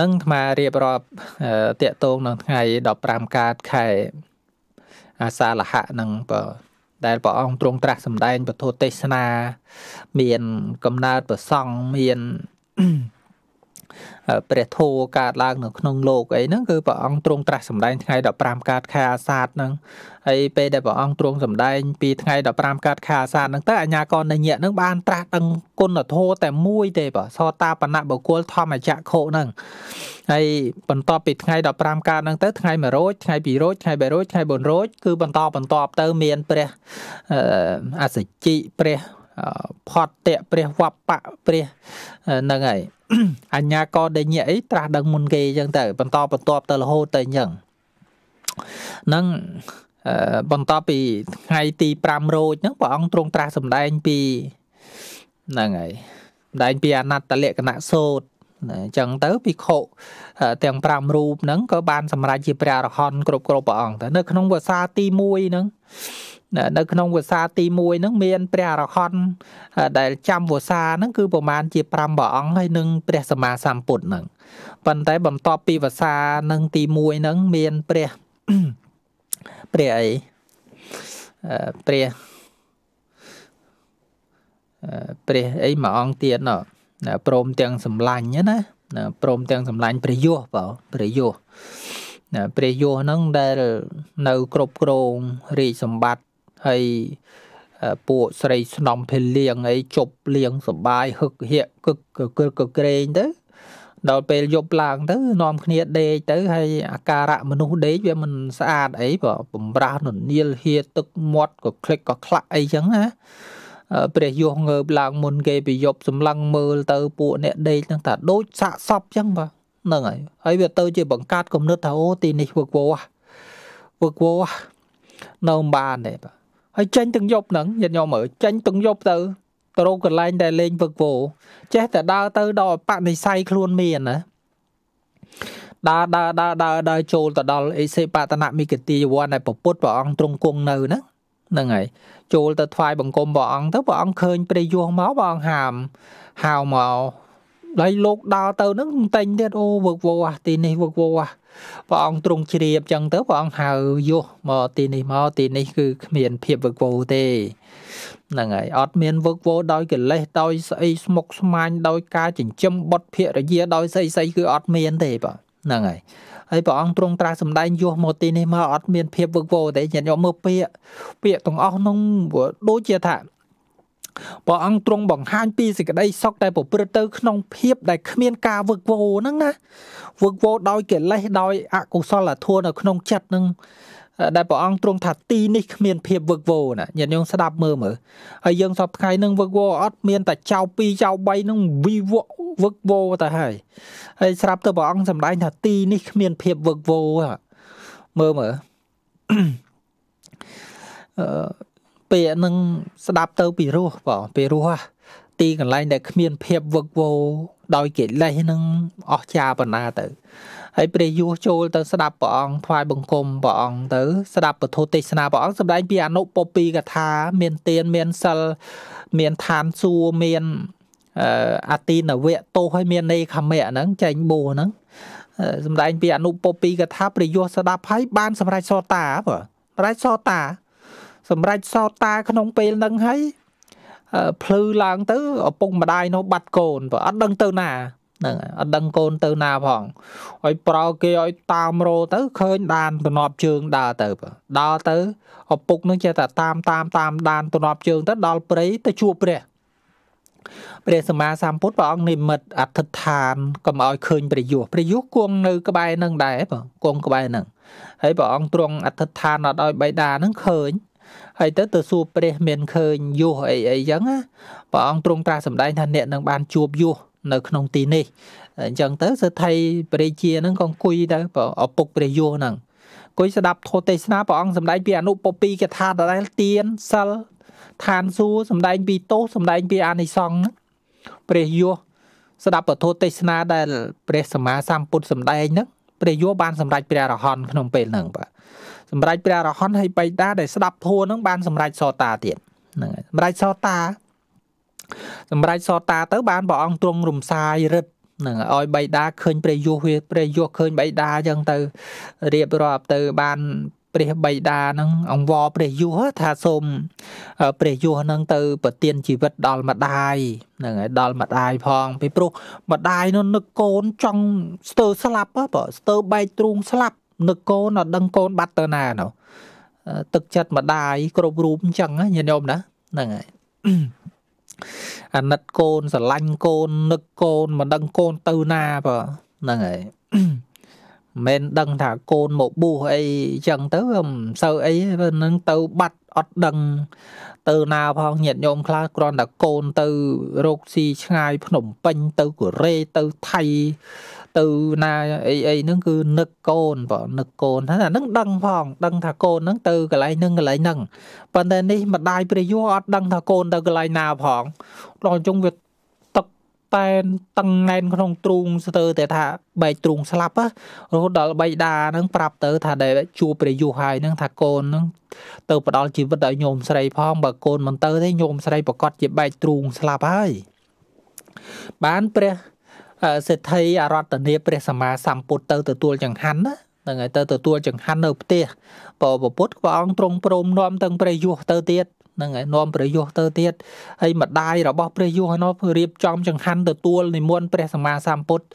នឹងអាត្មារៀបរាប់តាកតងនៅថ្ងៃ15កើតខែអាសាលហៈនឹងបើដែលព្រះអង្គទ្រង់ត្រាស់សម្ដែងពធទេសនាមាន កំណើតប្រសង់មានព្រះធម៌កើតឡើងនៅក្នុងលោកអីហ្នឹងគឺព្រះអង្គទ្រង់ត្រាស់សម្ដែងថ្ងៃ15កើតខែអាសាឍហ្នឹងហើយពេលដែលព្រះអង្គទ្រង់សម្ដែងពីថ្ងៃ15កើតខែអាសាឍហ្នឹងទៅអាញាកណញ្ញៈហ្នឹងបានត្រាស់ដឹងគុណធម៌តែមួយទេបើសតាបណៈបុគ្គលធម្មចក្ខុហ្នឹងហើយបន្ទាប់ពីថ្ងៃ15កើតហ្នឹងទៅថ្ងៃ100ថ្ងៃ200ថ្ងៃ300ថ្ងៃ400គឺបន្តបន្តទៅមានព្រះអសជិព្រះផតតៈព្រះវបៈព្រះហ្នឹងហើយអញ្ញាកដេញអីត្រាស់ដឹងមុនគេអញ្ចឹងទៅបន្តបន្តទៅរហូតទៅអញ្ចឹងនឹងបន្តពីថ្ងៃទី5រោចហ្នឹងព្រះអង្គទ្រង់ត្រាស់សម្ដែងពីហ្នឹងហើយសម្ដែងពីអនត្តលក្ខណៈសោតអញ្ចឹងទៅភិក្ខុទាំង5រូបហ្នឹងក៏បានសម្រេចជាព្រះអរហន្តគ្រប់គ្រប់ព្រះអង្គតែនៅក្នុងវសាទី1ហ្នឹងនៅក្នុងវសាទី1ហ្នឹងមានព្រះអរហន្តដែលចាំវសាហ្នឹងគឺប្រមាណជា5ព្រះអង្គហើយនឹងព្រះសម្មាសម្ពុទ្ធហ្នឹងប៉ុន្តែបន្ទាប់ពីវសានឹងទី1ហ្នឹងមានព្រះព្រះអីព្រះព្រះអីមួយអង្គទៀតណព្រមទាំងសម្លាញ់ណាព្រមទាំងសម្លាញ់ព្រះយោបើព្រះយោព្រះយោហ្នឹងដែលនៅគ្រប់គ្រងរាជសម្បត្តិហើយពួកស្រីស្នំភេលៀងអីជប់លៀងសបាយហឹកហៀកកឹកកឹកក្រែងទៅដល់ពេលយប់ឡើងទៅនាំគ្នាដេកទៅ ហើយអាការៈមនុស្សដេកវាមិនស្អាតអីបើបំរាស់ននាលហៀទឹកមាត់ក៏คลิกក៏ខ្លាក់អីចឹងណាព្រះយោងើបឡើងមុនគេពីយប់សម្លឹងមើលទៅពួកអ្នកដេកហ្នឹងថាដូចសាក់សពចឹងបាទហ្នឹងហើយហើយវាទៅជាបង្កើតគំនិតថាអូទីនេះវឹកវោវឹកវោនៅបានទេបាទហើយចេញទាំងយប់ហ្នឹងញាតិញោមមើលចេញទាំងយប់ទៅទៅរកកន្លែងដែលលេងពឹកវោចេះ តែដើរទៅដល់បនិស័យខ្លួនមានណាដើរដើរដើរដើរដើរចូលទៅដល់អេសេបតនមិគតិយវ័នដែលពុទ្ធព្រះអង្គទ្រង់គង់នៅហ្នឹងហ្នឹងហើយចូលទៅថ្វាយបង្គំព្រះអង្គទៅព្រះអង្គឃើញព្រះយោះមកព្រះអង្គហាមហៅមកដៃលោកដើរទៅនឹងតែងទៀតអូវឹកវោអាទីនេះវឹកវោអាព្រះអង្គទ្រង់ជ្រាបចឹងទៅព្រះអង្គហៅយោមកទីនេះមកទីនេះគឺគ្មានភាពវឹកវោទេហ្នឹងហើយអត់មានវឹកវោដោយកិលេសដោយស្អីស្មុកស្មាញដោយការចិញ្ចឹមបុតភរិយាដោយស្អីស្អីគឺអត់មានទេបាទហ្នឹងហើយហើយព្រះអង្គទ្រង់ត្រាស់សម្ដែងយោមកទីនេះមកអត់មានភាពវឹកវោទេញាតិញោមមើលពាក្យពាក្យទាំងអស់នោះដូចជាថាព្រះអង្គទ្រង់បង្ហាញពីសេចក្តីសុខដែលប្រព្រឹត្តទៅ ក្នុងភាពដែលគ្មានការវឹកវរហ្នឹងណាវឹកវរដោយកិលេសដោយ អកុសលធម៌នៅ ក្នុងចិត្តហ្នឹងដែលព្រះអង្គទ្រង់ថា ទីនេះគ្មានភាពវឹកវរណាញាតិញោមស្ដាប់មើលមើលហើយយើងសពថ្ងៃនឹងវឹកវរអត់មានតែចៅ2ចៅ3នឹងវិវកវឹកវរទៅហើយហើយស្រាប់ទៅព្រះអង្គសម្ដែងថាទីនេះគ្មានភាពវឹកវរមើលមើលអឺពាក្យនឹងស្ដាប់ទៅពីរោះបងពីរោះទីកន្លែងដែលគ្មានភាពវឹកវរដោយកិលេសនឹងអស់ចាបណ្ណាទៅ ហើយព្រះយួសចូលទៅ ស្ដាប់ព្រះអង្គថ្វាយបង្គំព្រះអង្គទៅស្ដាប់ពធទេសនាព្រះអង្គសម្ដែងពីអនុពពីកថា មានទានមានសិលមានឋានសួគ៌មានអទីនវៈទោសហើយមាននេខមៈហ្នឹងចែងបូហ្នឹងសម្ដែងពីអនុពពីកថាព្រះយួសស្ដាប់ហើយបានសម្រេចសតាបើសម្រេចសតាសម្រេចសោតតាក្នុងពេលនឹងហើយភ្លឺឡើងទៅឪពុកម្ដាយនោះបាត់កូនបើអត់ដឹងទៅណាហ្នឹងអត់ដឹងកូនទៅណាផងឲ្យប្រោគេឲ្យតាមរោទៅឃើញដានទំនប់ជើងដើរទៅដើរទៅឪពុកនឹងចេះតែតាមតាមតាមដានទំនប់ជើង ទៅ ដល់ព្រៃទៅជួបព្រះព្រះសម្មាសម្ពុទ្ធព្រះអង្គនិមិត្តអធិដ្ឋានកុំឲ្យឃើញព្រះយុសព្រះយុសគង់នៅក្បែរនឹងដែរបងគង់ក្បែរនឹងហើយព្រះអង្គទ្រង់អធិដ្ឋានអត់ឲ្យបៃតានឹងឃើញហើយទៅទៅសួរព្រះមានឃើញយុះអីអីចឹងណាព្រះអង្គទ្រង់ត្រាស់សម្ដែងថាអ្នកនឹងបានជួបយុះនៅក្នុងទីនេះអញ្ចឹងទៅសិទ្ធិព្រះជានឹងក៏អង្គុយទៅឪពុកព្រះយុះហ្នឹងអង្គុយស្ដាប់ធម៌ទេសនាព្រះអង្គសម្ដែងពីអនុពពីកថាដដែលទៀនសិលឋានសួគ៌សម្ដែងពីទោសសម្ដែងពីអានិសង្ឃព្រះយុះស្ដាប់ពធទេសនាដែលព្រះសម្មាសម្ពុទ្ធសម្ដែងហ្នឹងព្រះយុះបានសម្រេចព្រះអរហន្តក្នុងពេលហ្នឹងបាទសម្រេចព្រះអរហន្តហើយបៃតាដែលស្ដាប់ធัวនឹងបានសម្រេចសតាទៀតហ្នឹងហើយសម្រេចសតាសម្រេចសតាទៅបានព្រះអង្គទ្រង់រំសាយរិទ្ធនឹងឲ្យបៃតាឃើញព្រះយោះវាព្រះយោះឃើញបៃតាអញ្ចឹងទៅរៀបរាប់ទៅបានព្រះបៃតានឹងអង្វរព្រះយោះថាសូមព្រះយោះនឹងទៅប្រទានជីវិតដល់ម្ដាយហ្នឹងហើយដល់ម្ដាយផងពីព្រោះម្ដាយនោះនឹកកូនចង់ស្ទើរស្លាប់បើស្ទើរបែកទ្រូងស្លាប់នឹកកូនអត់ដឹងកូនបាត់ទៅណានោះទឹកចិត្តម្ដាយគ្រប់រូបអញ្ចឹងញាតិញោមណាហ្នឹងហើយអាណិតកូនស្រឡាញ់កូននឹកកូនមិនដឹងកូនទៅណាបើហ្នឹងហើយមិនដឹងថាកូនមកប៊ូអីអញ្ចឹងទៅមិនសូវអីហ្នឹងទៅបាត់អត់ដឹងទៅណាផងញាតិញោមខ្លះគ្រាន់តែកូនទៅរកស៊ីឆ្ងាយ ភ្នំពេញទៅកូរ៉េទៅថៃទៅណាអីអីហ្នឹងគឺនឹកកូនបងនឹកកូនថាហ្នឹងដឹង ផង ដឹង ថាកូនហ្នឹងទៅកន្លែងហ្នឹងកន្លែងហ្នឹងប៉ុន្តែនេះម្ដាយព្រះយួរអត់ដឹងថាកូនទៅកន្លែងណាផងដល់អញ្ចឹងវាទឹកតែនតឹងណែនក្នុងទ្រូងស្ទើរតែថាបែកទ្រូងស្លាប់រហូតដល់បៃតាហ្នឹងប្រាប់ទៅថាដែលជួព្រះយួរហើយហ្នឹងថាកូនហ្នឹង ទៅផ្ដាល់ជីវិតឲ្យញោមស្រីផងបើកូនមិនទៅទេញោមស្រីប្រកាសជាបែកទ្រូងស្លាប់ហើយបានព្រះសេដ្ឋីអរតនីព្រះសម្មាសម្ពុទ្ធទៅទទួលចង្ហាន់ណាហ្នឹងហើយទៅទទួលចង្ហាន់នៅផ្ទះពពុទ្ធព្រះអង្គទ្រង់ព្រមនាំទាំងព្រះយុសទៅទៀតហ្នឹងហើយនាំព្រះយុសទៅទៀតហើយម្ដាយរបស់ព្រះយុសហ្នឹងរៀបចំចង្ហាន់ទទួលនិមន្តព្រះសម្មាសម្ពុទ្ធ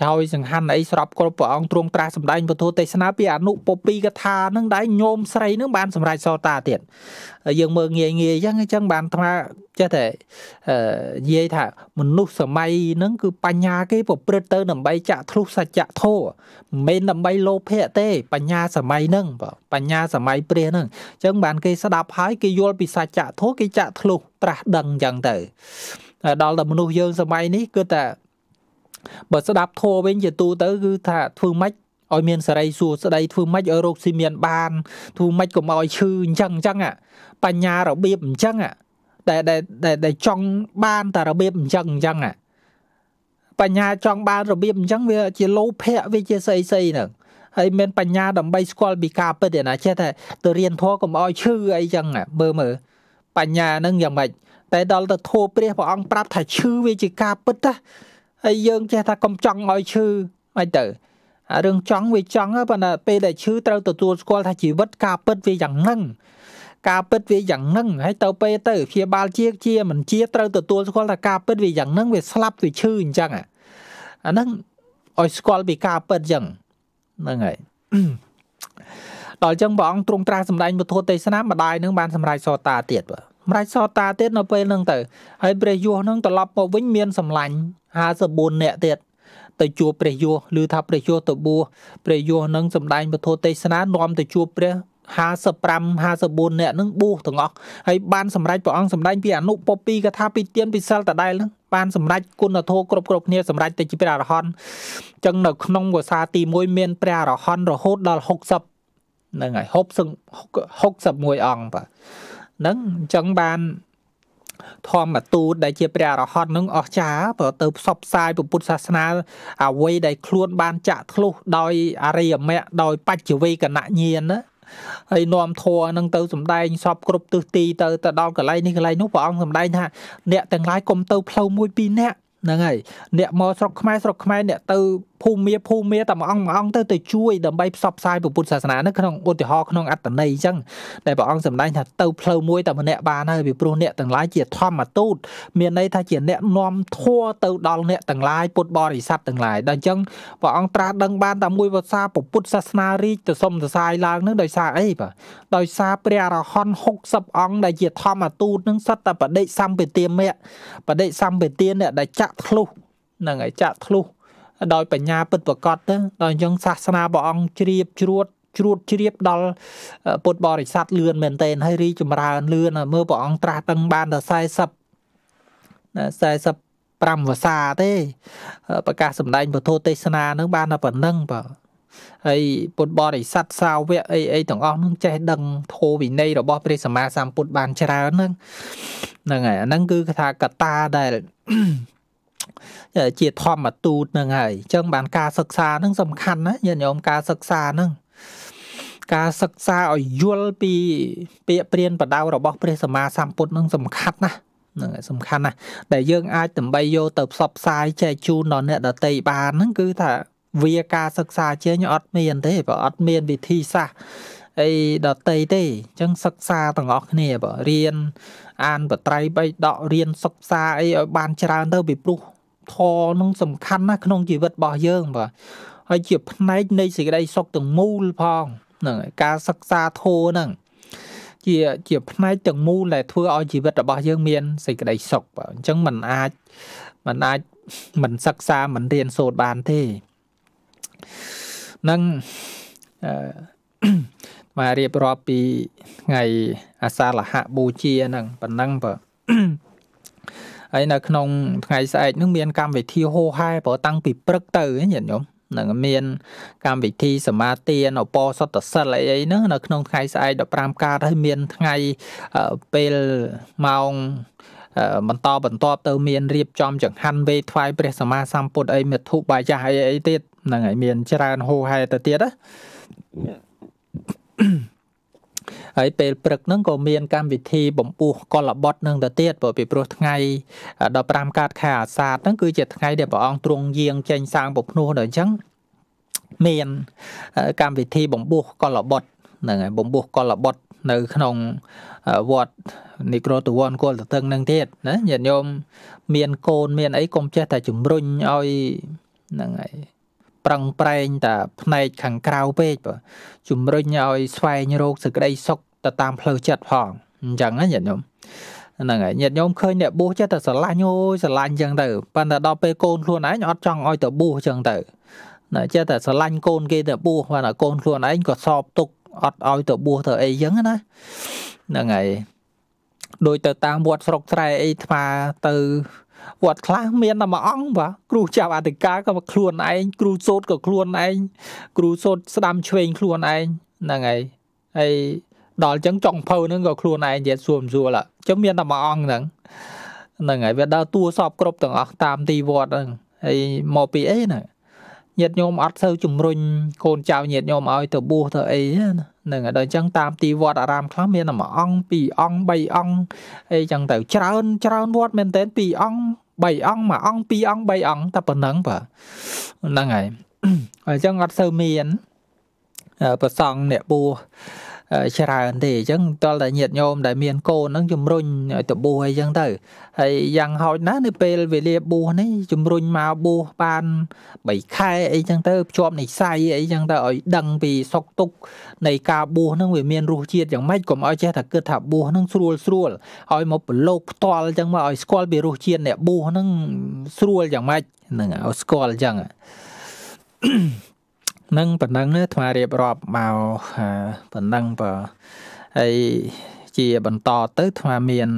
ហើយចង្ហាន់អីស្របគ្រប់ព្រះអង្គទ្រង់ត្រាស់សម្ដែងពធទេសនាពីអនុពពីកថាហ្នឹងដែរញោមស្រីហ្នឹងបានសម្រេចសតាទៀតយើងមើលងាយងាយអញ្ចឹងអញ្ចឹងបានថាចេះតែនិយាយថាមនុស្សសម័យហ្នឹងគឺ បញ្ញាគេប្រព្រឹត្តទៅដើម្បីចាក់ធ្លុះសច្ចធម៌មិនមែនដើម្បីលោភៈទេ បញ្ញាសម័យហ្នឹងបញ្ញាសម័យព្រះហ្នឹងអញ្ចឹងបានគេស្ដាប់ហើយគេយល់ពីសច្ចធម៌គេចាក់ធ្លុះត្រាស់ដឹងអញ្ចឹងទៅដល់តែមនុស្សយើងសម័យនេះគឺតែបើស្ដាប់ធម៌វិញជាទូទៅ គឺថាធ្វើម៉េចឲ្យមានសេរីសួស្ដី ធ្វើម៉េចឲ្យរោគស៊ីមាន បាន ធ្វើម៉េចកុំឲ្យឈឺអញ្ចឹងអញ្ចឹងបញ្ញារបៀបអញ្ចឹងដែលដែលដែលចង់បានតែរបៀបអញ្ចឹងអញ្ចឹងបញ្ញាចង់បាន របៀបអញ្ចឹងវាជាលោភៈវាជាស្អីស្អីហ្នឹងហើយមានបញ្ញាដើម្បីស្គាល់ពីការពិតឯណាចេះតែទៅរៀនធម៌កុំឲ្យឈឺអីចឹងមើលមើលបញ្ញាហ្នឹងយ៉ាងម៉េច តែដល់ទៅធូរព្រះព្រះអង្គប្រាប់ថាឈឺវាជាការពិតណាហើយយើងចេះថាកុំចង់ឲ្យឈឺមិនទៅអារឿងចង់វាចង់ប៉ុន្តែពេលដែលឈឺត្រូវទទួលស្គាល់ថាជីវិតការពិតវាយ៉ាងហ្នឹងការពិតវាយ៉ាងហ្នឹងហើយទៅពេលទៅព្យាបាលជាជាមិនជាត្រូវទទួលស្គាល់ថាការពិតវាយ៉ាងហ្នឹងវាស្លាប់វាឈឺអញ្ចឹងអាហ្នឹងឲ្យស្គាល់ពីការពិតអញ្ចឹងហ្នឹងហើយដល់អញ្ចឹងព្រះអង្គទ្រង់ត្រាស់សម្ដែងពធទេសនាម្ដាយនឹងបានសម្រេចសតាទៀតបាទសម្រេចសតាទៀតនៅពេលហ្នឹងទៅហើយព្រះយសហ្នឹងត្រឡប់មកវិញមានសម្លាញ់54នាក់ទៀតទៅជួបព្រះយសឬថាព្រះយសទៅបួសព្រះយសនឹងសម្ដែងពធទេសនានាំទៅជួបព្រះ55 54នាក់នឹងបួសទាំងអស់ហើយបានសម្រេចព្រះអង្គសម្ដែងពីអនុពពីកថាពីទានពិសិលតដែលនឹងបានសម្រេចគុណធម៌គ្រប់គ្រប់គ្នាសម្រេចទៅជាព្រះអរហន្តអញ្ចឹងនៅក្នុងវសាទី1មានព្រះអរហន្តរហូត ដល់60នឹងហើយ60 61អង្គបាទនឹងអញ្ចឹងបានធម្មទូតដែលជា ព្រះអរហន្តនឹងអស្ចារ្យព្រោះទៅផ្សព្វផ្សាយ ពុទ្ធសាសនាអ្វីដែលខ្លួនបានចាក់ធ្លុះដោយអរិយមគ្គដោយបច្ចវេកណញ្ញាណាហើយនាំធัวនឹងទៅសំដែងសពគ្រប់ទិសទីទៅទៅដល់កន្លែងនេះកន្លែងនោះព្រះអង្គសំដែងថាអ្នកទាំងឡាយកុំទៅផ្លូវមួយពីរអ្នកហ្នឹងហើយអ្នកមកស្រុកខ្មែរស្រុកខ្មែរអ្នកទៅភូមិភូមិតែមួយអង្គមួយអង្គទៅទៅជួយដើម្បីផ្សព្វផ្សាយពុទ្ធសាសនានៅក្នុងឧទាហរណ៍ក្នុងអត្តន័យអញ្ចឹងដែលព្រះអង្គសម្ដែងថាទៅផ្លូវមួយតែម្នាក់បានហើយពីព្រោះអ្នកទាំងឡាយជាធម្មទូតមានន័យថាជាអ្នកនាំធัวទៅដល់អ្នកទាំងឡាយពុទ្ធបរិស័ទទាំងឡាយដល់អញ្ចឹងព្រះអង្គត្រាស់ដឹងបានតែមួយភាសា ពុទ្ធសាសនារីកទៅសុំសរសាយឡើងនឹងដោយសារអីបាទដោយសារព្រះអរហន្ត60អង្គដែលជាធម្មទូតនឹងសត្វតបដិសម្ពទាមៈបដិសម្ពទាអ្នកដែលចាក់ធ្លុះនឹងហើយចាក់ធ្លុះដោយបញ្ញាពិតប្រកបទៅដល់អញ្ចឹងសាសនាព្រះអង្គជ្រាបជ្រួតជ្រួតជ្រាបដល់ពុទ្ធបរិស័ទលឿនមែនទែនហើយរីចម្រើនលឿនមើលព្រះអង្គត្រាស់ដឹងបានដល់40 45វសាទេប្រកាសសម្ដែងពធទេសនានឹងបានតែប៉ុណ្្នឹងបាទហើយពុទ្ធបរិស័ទសាវកអីអីទាំងអស់នឹងចេះដឹងធម៌វិន័យរបស់ព្រះសម្មាសម្ពុទ្ធបានច្រើនហ្នឹងហ្នឹងហើយអាហ្នឹងគឺថាកត្តាដែលជា ធម្មទូតនឹងហើយអញ្ចឹងបាន ការសិក្សានឹងសំខាន់ណាញាតិញោមការសិក្សានឹងការសិក្សាឲ្យយល់ពីពាក្យព្រានបដៅរបស់ព្រះសម្មាសម្ពុទ្ធនឹងសំខាន់ណាហ្នឹងសំខាន់ណាស់ដែលយើងអាចដើម្បីយកទៅផ្សព្វផ្សាយចែកជូនដល់អ្នកដទៃបានហ្នឹងគឺថាវាការសិក្សាជាងអត់មានទេបើអត់មានវិធីសាស្ត្រអីដតីទេអញ្ចឹងសិក្សាទាំងអស់គ្នាបើរៀនអានបត្រៃបៃដករៀនសិក្សាអីឲ្យបានច្រើនទៅពីព្រោះធម៌នឹងសំខាន់ណាស់ក្នុងជីវិតរបស់យើងបាទហើយជាផ្នែកនៃសេចក្តី សុខទាំងមូលផងហ្នឹងការសិក្សាធម៌ហ្នឹងជា ជាផ្នែកទាំងមូលដែលធ្វើឲ្យជីវិតរបស់យើងមាន សេចក្តី សុខបាទអញ្ចឹងมันអាចมันអាចมันសិក្សាมันរៀនសូត្របានទេនឹងអឺមករៀបរាប់ពីថ្ងៃអាសាលហៈបូជាហ្នឹងប៉ុណ្ណឹងបាទហើយនៅក្នុងថ្ងៃស្អែកនឹងមានកម្មវិធីហោហែប្រតាំងពីព្រឹកទៅញាតិញោមនឹងមានកម្មវិធីសមាទានអបសតសិលអីអីហ្នឹងនៅក្នុងថ្ងៃស្អែក15កើតហើយមានថ្ងៃពេលម៉ោងបន្តបន្ទាប់ទៅមានរៀបចំចង្ហាន់វេថ្វាយព្រះ សម្មាសម្ពុទ្ធអីមិធុបាយៈអីអីទៀតហ្នឹងហើយមានច្រើនហូហែទៅទៀតណាហើយពេលព្រឹកហ្នឹងក៏មានកម្មវិធីបំពោះកលបុតនឹងទៅទៀតព្រោះពីព្រោះថ្ងៃ15កើតខែអាសាឍហ្នឹងគឺជាថ្ងៃ ដែលព្រះអង្គទ្រង់យាងចេញសាងពភ្នោះដល់អញ្ចឹងមានកម្មវិធីបំពោះកលបុតហ្នឹងហើយបំពោះកលបុតនៅក្នុងវត្តនីក្រូតវ័នកុលតតឹងនឹងទៀតណាញាតិញោមមានកូនមានអីកុំចេះតែជំរុញឲ្យហ្នឹងហើយប្រឹងប្រែងតែផ្នែកខាងក្រៅពេកបើជំរុញឲ្យស្វែងរកសេចក្តីសុខទៅតាមផ្លូវចិត្តផងអញ្ចឹងណាញាតិញោមហ្នឹងហើយញាតិញោមឃើញអ្នកបួសចេះតែស្រឡាញ់អូយស្រឡាញ់អញ្ចឹងទៅប៉ុន្តែដល់ពេលកូនខ្លួនឯងអត់ចង់ឲ្យទៅបួសអញ្ចឹងទៅណាចេះតែស្រឡាញ់កូនគេទៅបួសប៉ុន្តែកូនខ្លួនឯងក៏សោបទុកអត់ឲ្យទៅបួសទៅអីអញ្ចឹងណាហ្នឹងហើយដោយទៅតាមវត្តស្រុកស្រែអីថ្មទៅវត្តខ្លះមានតែមួយអង្គបាទគ្រូចាប់អធិការក៏ខ្លួនឯងគ្រូសូត្រក៏ខ្លួនឯងគ្រូសូត្រស្ដាំឆ្វេងខ្លួនឯងហ្នឹងហើយហើយដល់អញ្ចឹងចុងភៅហ្នឹងក៏ខ្លួនឯងទៀតសួរមិនសួរឡាអញ្ចឹងមានតែមួយអង្គហ្នឹងហ្នឹងហើយវាដើរតួសອບគ្រប់ទាំងអស់តាមទីវត្តហ្នឹងហើយមកពីអីហ្នឹងញាតិញោមអត់សូវជំរុញកូនចៅញាតិញោមឲ្យ ទៅបួសទៅអីហ្នឹងហើយដល់អញ្ចឹងតាមទីវត្តអារាមខ្លះមានតែមួយអង្គពីរអង្គបី អង្គអីចឹងទៅច្រើន ច្រើនវត្តមែនទែនពីរអង្គបីអង្គមួយអង្គពីរអង្គបីអង្គតែប៉ុណ្្នឹងបាទហ្នឹងហើយអញ្ចឹងអត់សូវមានប្រសង់អ្នកបួសច្រើនទេអញ្ចឹងតលតែញាតញោមដែលមានកូនហ្នឹងជំរុញឲ្យទៅបួសអីចឹងទៅហើយយ៉ាងហោចណាស់នៅពេលវេលាបួសនេះជំរុញមកបួសបាន3ខែអីចឹងទៅភ្ជាប់និស័យអីចឹងទៅឲ្យ ដឹងពីសុខទុក្ខនៃការបួសហ្នឹងវាមានរសជាតិយ៉ាងម៉េចកុំឲ្យចេះតែគិតថាបួសហ្នឹងស្រួលស្រួលឲ្យមកប្រឡូកផ្ទាល់ចឹងមកឲ្យស្គាល់ពីរសជាតិអ្នកបួសហ្នឹងស្រួលយ៉ាងម៉េចហ្នឹងឲ្យស្គាល់ចឹង Mm-hmm. នឹងប៉ុណ្ណឹងថ្មរៀបរាប់មកប៉ុណ្ណឹងបើហើយជាបន្តទៅថ្មមាន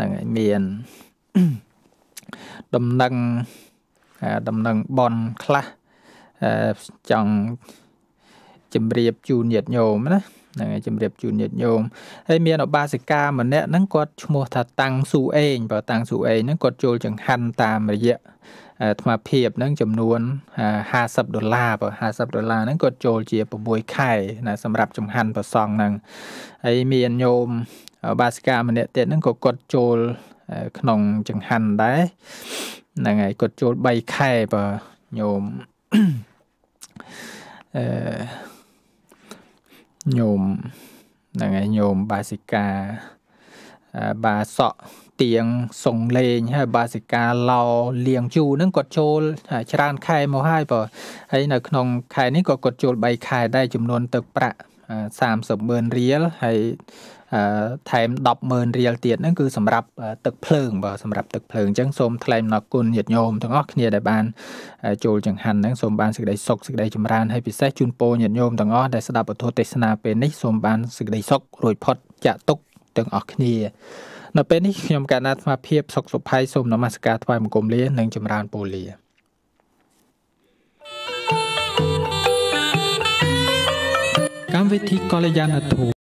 នឹងមាន ដំណឹងដំណឹងបនខ្លះចង់ជំរាបជូនញាតិញោមណាហ្នឹងហើយជំរាបជូនញាតិញោមហើយមានឧបាសិកាម្នាក់ហ្នឹងគាត់ឈ្មោះថាតាំងស៊ូអេងបើតាំងស៊ូអេងហ្នឹងគាត់ចូលចង្ហាន់តាមរយៈអាថ្មភាពហ្នឹងចំនួន50ដុល្លារបើ50ដុល្លារហ្នឹងគាត់ចូលជា6ខែណាសម្រាប់ចង្ហាន់ប្រសងហ្នឹងហើយមានញោមបាសកាម្នាក់ទៀតហ្នឹងក៏គាត់ចូលក្នុងចង្ហាន់ដែរហ្នឹងហើយគាត់ចូល3ខែបើញោមអឺញោមហ្នឹងហើយញោមបាសិកាបាសក់ទៀងសុងលេងហើយបាសិកាឡោលៀងជូហ្នឹងគាត់ចូលច្រើន ខែមកហើយបើហើយនៅក្នុងខែនេះក៏គាត់ចូល3ខែដែរចំនួនទឹកប្រាក់30ម៉ឺនរៀលហើយថែម100000រៀលទៀតហ្នឹងគឺសម្រាប់ទឹកភ្លើងបាទសម្រាប់ទឹកភ្លើងអញ្ចឹងសូមថ្លែងអំណរគុណញាតិញោមទាំងអស់គ្នាដែលបានចូលចង្ហាន់ហ្នឹងសូមបានសេចក្តីសុខសេចក្តីចម្រើនហើយពិសេសជូនពរញាតិញោមទាំងអស់ដែលស្ដាប់ពធទេសនាពេលនេះសូមបានសេចក្តីសុខរួចផុត ចាក់ទុកទាំងអស់គ្នានៅពេលនេះខ្ញុំកណ្ណាស្មាភិបសុខសុភ័យសូមនមស្ការថ្វាយបង្គំលានិងចម្រើនពរលាកម្មវិធីកល្យាណធម៌